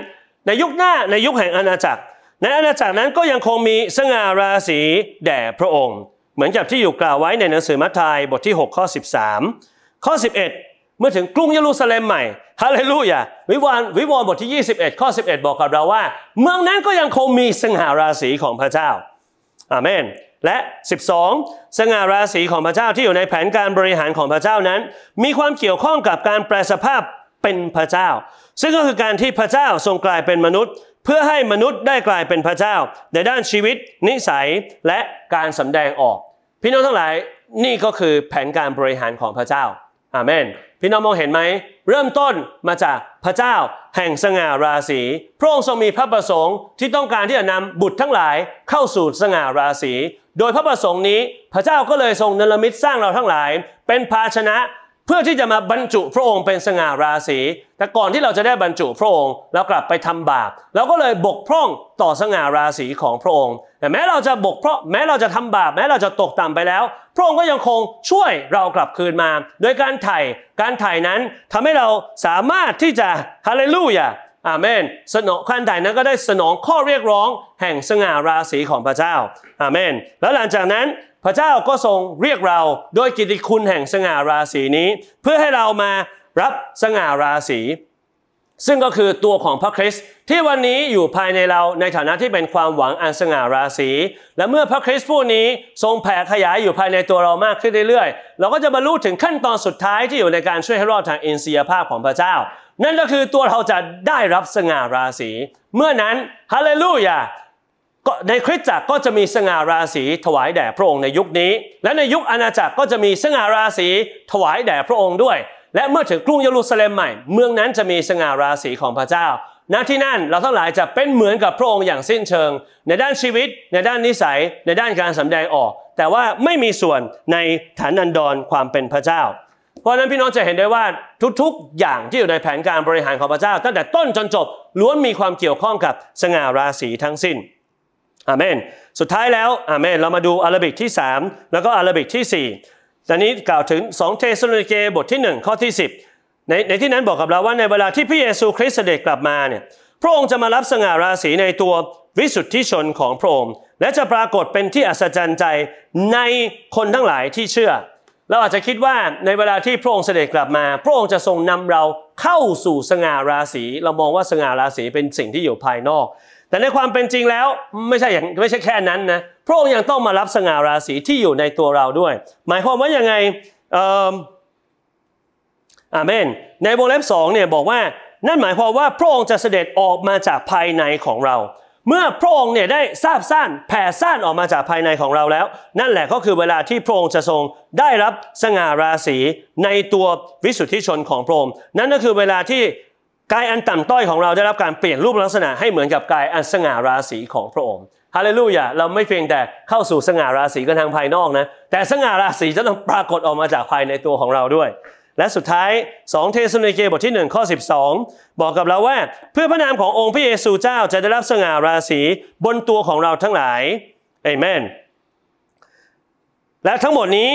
Speaker 3: ในยุคหน้าในยุคแห่งอาณาจักร ในอาณาจักรนั้นก็ยังคงมีสง่าราศีแด่พระองค์เหมือนกับที่อยู่กล่าวไว้ในหนังสือมัทธายบทที่6ข้อ13 ข้อ 11 เมื่อถึงกรุงเยรูซาเล็มใหม่ฮาเลลูยาวิวรวิวรบทที่ 21ข้อ11 บอกกับเราว่า เมืองนั้นก็ยังคงมีสง่าราศีของพระเจ้า อาเมน และ 12สง่าราศีของพระเจ้าที่อยู่ในแผนการบริหารของพระเจ้านั้น มีความเกี่ยวข้องกับการแปลสภาพเป็นพระเจ้า ซึ่งก็คือการที่พระเจ้าทรงกลายเป็นมนุษย์ เพื่อให้มนุษย์ได้กลายเป็นพระเจ้าในด้านชีวิต นิสัยและการสำแดงออกพี่น้องทั้งหลายนี่ก็คือแผนการบริหารของพระเจ้าอาเมนพี่น้องมองเห็นไหมเริ่มต้นมาจากพระเจ้าแห่งสง่าราศีพระองค์ทรงมีพระประสงค์ที่ต้องการที่จะนำบุตรทั้งหลายเข้าสู่สง่าราศีโดยพระประสงค์นี้พระเจ้าก็เลยทรงนรมิตสร้างเราทั้งหลายเป็นภาชนะพื่อที่จะมาบรรจุพระองค์เป็นสง่าราศี แต่ก่อนที่เราจะได้บรรจุพระองค์เรากลับไปทำบาป เราก็เลยบกพร่องต่อสง่าราศีของพระองค์ แต่แม้เราจะบกพร่อง แม้เราจะทำบาป แม้เราจะตกต่ำไปแล้ว พระองค์ก็ยังคงช่วยเรากลับคืนมา โดยการไถ่การไถ่นั้น ทำให้เราสามารถที่จะฮาเลลูยาอาเมน สนองการไถ่นั้นก็ได้สนองข้อเรียกร้อง แห่งสง่าราศีของพระเจ้าอาเมน แล้วหลังจากนั้นพระเจ้าก็ทรงเรียกเราโดยกิตติคุณแห่งสง่าราศีนี้ เพื่อให้เรามารับสง่าราศีซึ่งก็คือตัวของพระคริสต์ที่วันนี้อยู่ภายในเราในฐานะที่เป็นความหวังอันสง่าราศีและเมื่อพระคริสต์ผู้นี้ทรงแผ่ขยายอยู่ภายในตัวเรามากขึ้นเรื่อยๆ เราก็จะบรรลุถึงขั้นตอนสุดท้ายที่อยู่ในการช่วยให้รอดทางอินทรียภาพของพระเจ้า นั่นก็คือตัวเราจะได้รับสง่าราศีเมื่อนั้นฮาเลลูยาก็ในคริสตจักรก็จะมีสง่าราศีถวายแด่พระองค์ในยุคนี้ และในยุคอาณาจักรก็จะมีสง่าราศีถวายแด่พระองค์ด้วย และเมื่อถึงกรุงเยรูซาเล็มใหม่ เมืองนั้นจะมีสง่าราศีของพระเจ้า ณ ที่นั่นเราทั้งหลายจะเป็นเหมือนกับพระองค์อย่างสิ้นเชิง ในด้านชีวิต ในด้านนิสัย ในด้านการสำแดงออก แต่ว่าไม่มีส่วนในฐานันดรความเป็นพระเจ้า เพราะนั้นพี่น้องจะเห็นได้ว่าทุกๆอย่างที่อยู่ในแผนการบริหารของพระเจ้า ตั้งแต่ต้นจนจบล้วนมีความเกี่ยวข้องกับสง่าราศีทั้งสิ้นอาเมน สุดท้ายแล้ว อาเมน เรามาดูอาราบิกที่ 3 แล้วก็อาราบิกที่4ตอนนี้กล่าวถึง 2เทสโลนิเกบทที่1 ข้อที่ 10 ในในที่นั้นบอกกับเราว่า ในเวลาที่พระเยซูคริสต์เสด็จกลับมาเนี่ยพระองค์จะมารับสง่าราศีในตัววิสุทธิชนของพระองค์และจะปรากฏเป็นที่อัศจรรย์ใจในคนทั้งหลายที่เชื่อ เราอาจจะคิดว่าในเวลาที่พระองค์เสด็จกลับมาพระองค์จะทรงนำเราเข้าสู่สง่าราศีเรามองว่าสง่าราศีเป็นสิ่งที่อยู่ภายนอกแต่ในความเป็นจริงแล้วไม่ใช่อย่างไม่ใช่แค่นั้นนะพระองค์ยังต้องมารับสง่าราศีที่อยู่ในตัวเราด้วย หมายความว่ายังไงอาเมนในวงเล็บสองเนี่ยบอกว่านั่นหมายความว่าพระองค์จะเสด็จออกมาจากภายในของเรา เมื่อพระองค์เนี่ยได้ทราบสั้นแผ่สั้นออกมาจากภายในของเราแล้ว นั่นแหละก็คือเวลาที่พระองค์จะทรงได้รับสง่าราศีในตัววิสุทธิชนของพระองค์นั่นก็คือเวลาที่กายอันต่ำต้อยของเราได้รับการเปลี่ยนรูปลักษณะให้เหมือนกับกายอันสง่าราศีของพระองค์ฮาเลลูยาเราไม่เพียงแต่เข้าสู่สง่าราศีกันทางภายนอกนะแต่สง่าราศีจะต้องปรากฏออกมาจากภายในตัวของเราด้วย และสุดท้าย 2เทสโลนิเกบทที่1ข้อ12 บอกกับเราว่า เพื่อพระนามขององค์พระเยซูเจ้าจะได้รับสง่าราศีบนตัวของเราทั้งหลายเอเมน และทั้งหมดนี้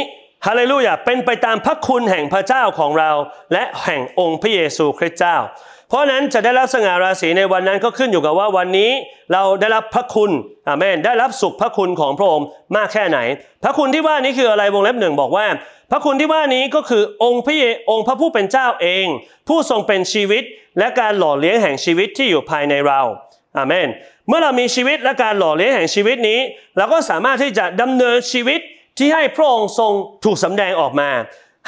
Speaker 3: ฮาเลลูยาเป็นไปตามพระคุณแห่งพระเจ้าของเรา และแห่งองค์พระเยซูคริสต์เจ้าเพราะนั้นจะได้รับสง่าราศีในวันนั้นก็ขึ้นอยู่กับว่าวันนี้เราได้รับพระคุณอาเมน ได้รับสุขพระคุณของพระองค์มากแค่ไหน พระคุณที่ว่านี้คืออะไรวงเล็บหนึ่งบอกว่า พระคุณที่ว่านี้ก็คือองค์พระเยองค์พระผู้เป็นเจ้าเอง ผู้ทรงเป็นชีวิตและการหล่อเลี้ยงแห่งชีวิตที่อยู่ภายในเราอาเมน เมื่อเรามีชีวิตและการหล่อเลี้ยงแห่งชีวิตนี้เราก็สามารถที่จะดำเนินชีวิตที่ให้พระองค์ทรงถูกสำแดงออกมา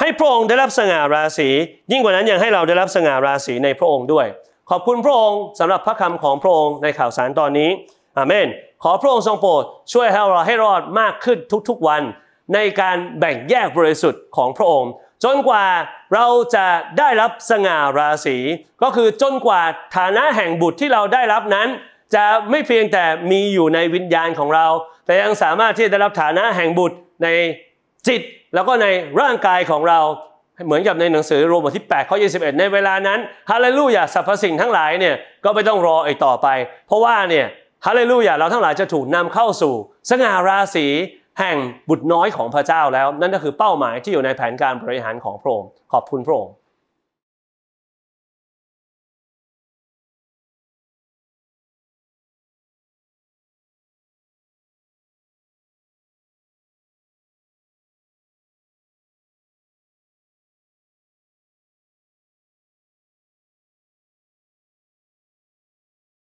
Speaker 3: ให้พระองค์ได้รับสง่าราศียิ่งกว่านั้นยังให้เราได้รับสง่าราศีในพระองค์ด้วย ขอบคุณพระองค์สำหรับพระคำของพระองค์ในข่าวสารตอนนี้อาเมนขอพระองค์ทรงโปรดช่วยให้เราให้รอดมากขึ้นทุกๆวันในการแบ่งแยกบริสุทธิ์ของพระองค์ จนกว่าเราจะได้รับสง่าราศี ก็คือจนกว่าฐานะแห่งบุตรที่เราได้รับนั้น จะไม่เพียงแต่มีอยู่ในวิญญาณของเรา แต่ยังสามารถที่จะได้รับฐานะแห่งบุตรในจิตแล้วก็ในร่างกายของเราเหมือนกับในหนังสือโรมบทที่8ข้อ21 ในเวลานั้นฮาเลลูยาสรรพสิ่งทั้งหลายเนี่ยก็ไม่ต้องรออีกต่อไป เพราะว่าเนี่ยฮาเลลูยาเราทั้งหลายจะถูกนำเข้าสู่สง่าราศีแห่งบุตรน้อยของพระเจ้าแล้วนั่นก็คือเป้าหมายที่อยู่ในแผนการบริหารของพระองค์ขอบคุณพระองค์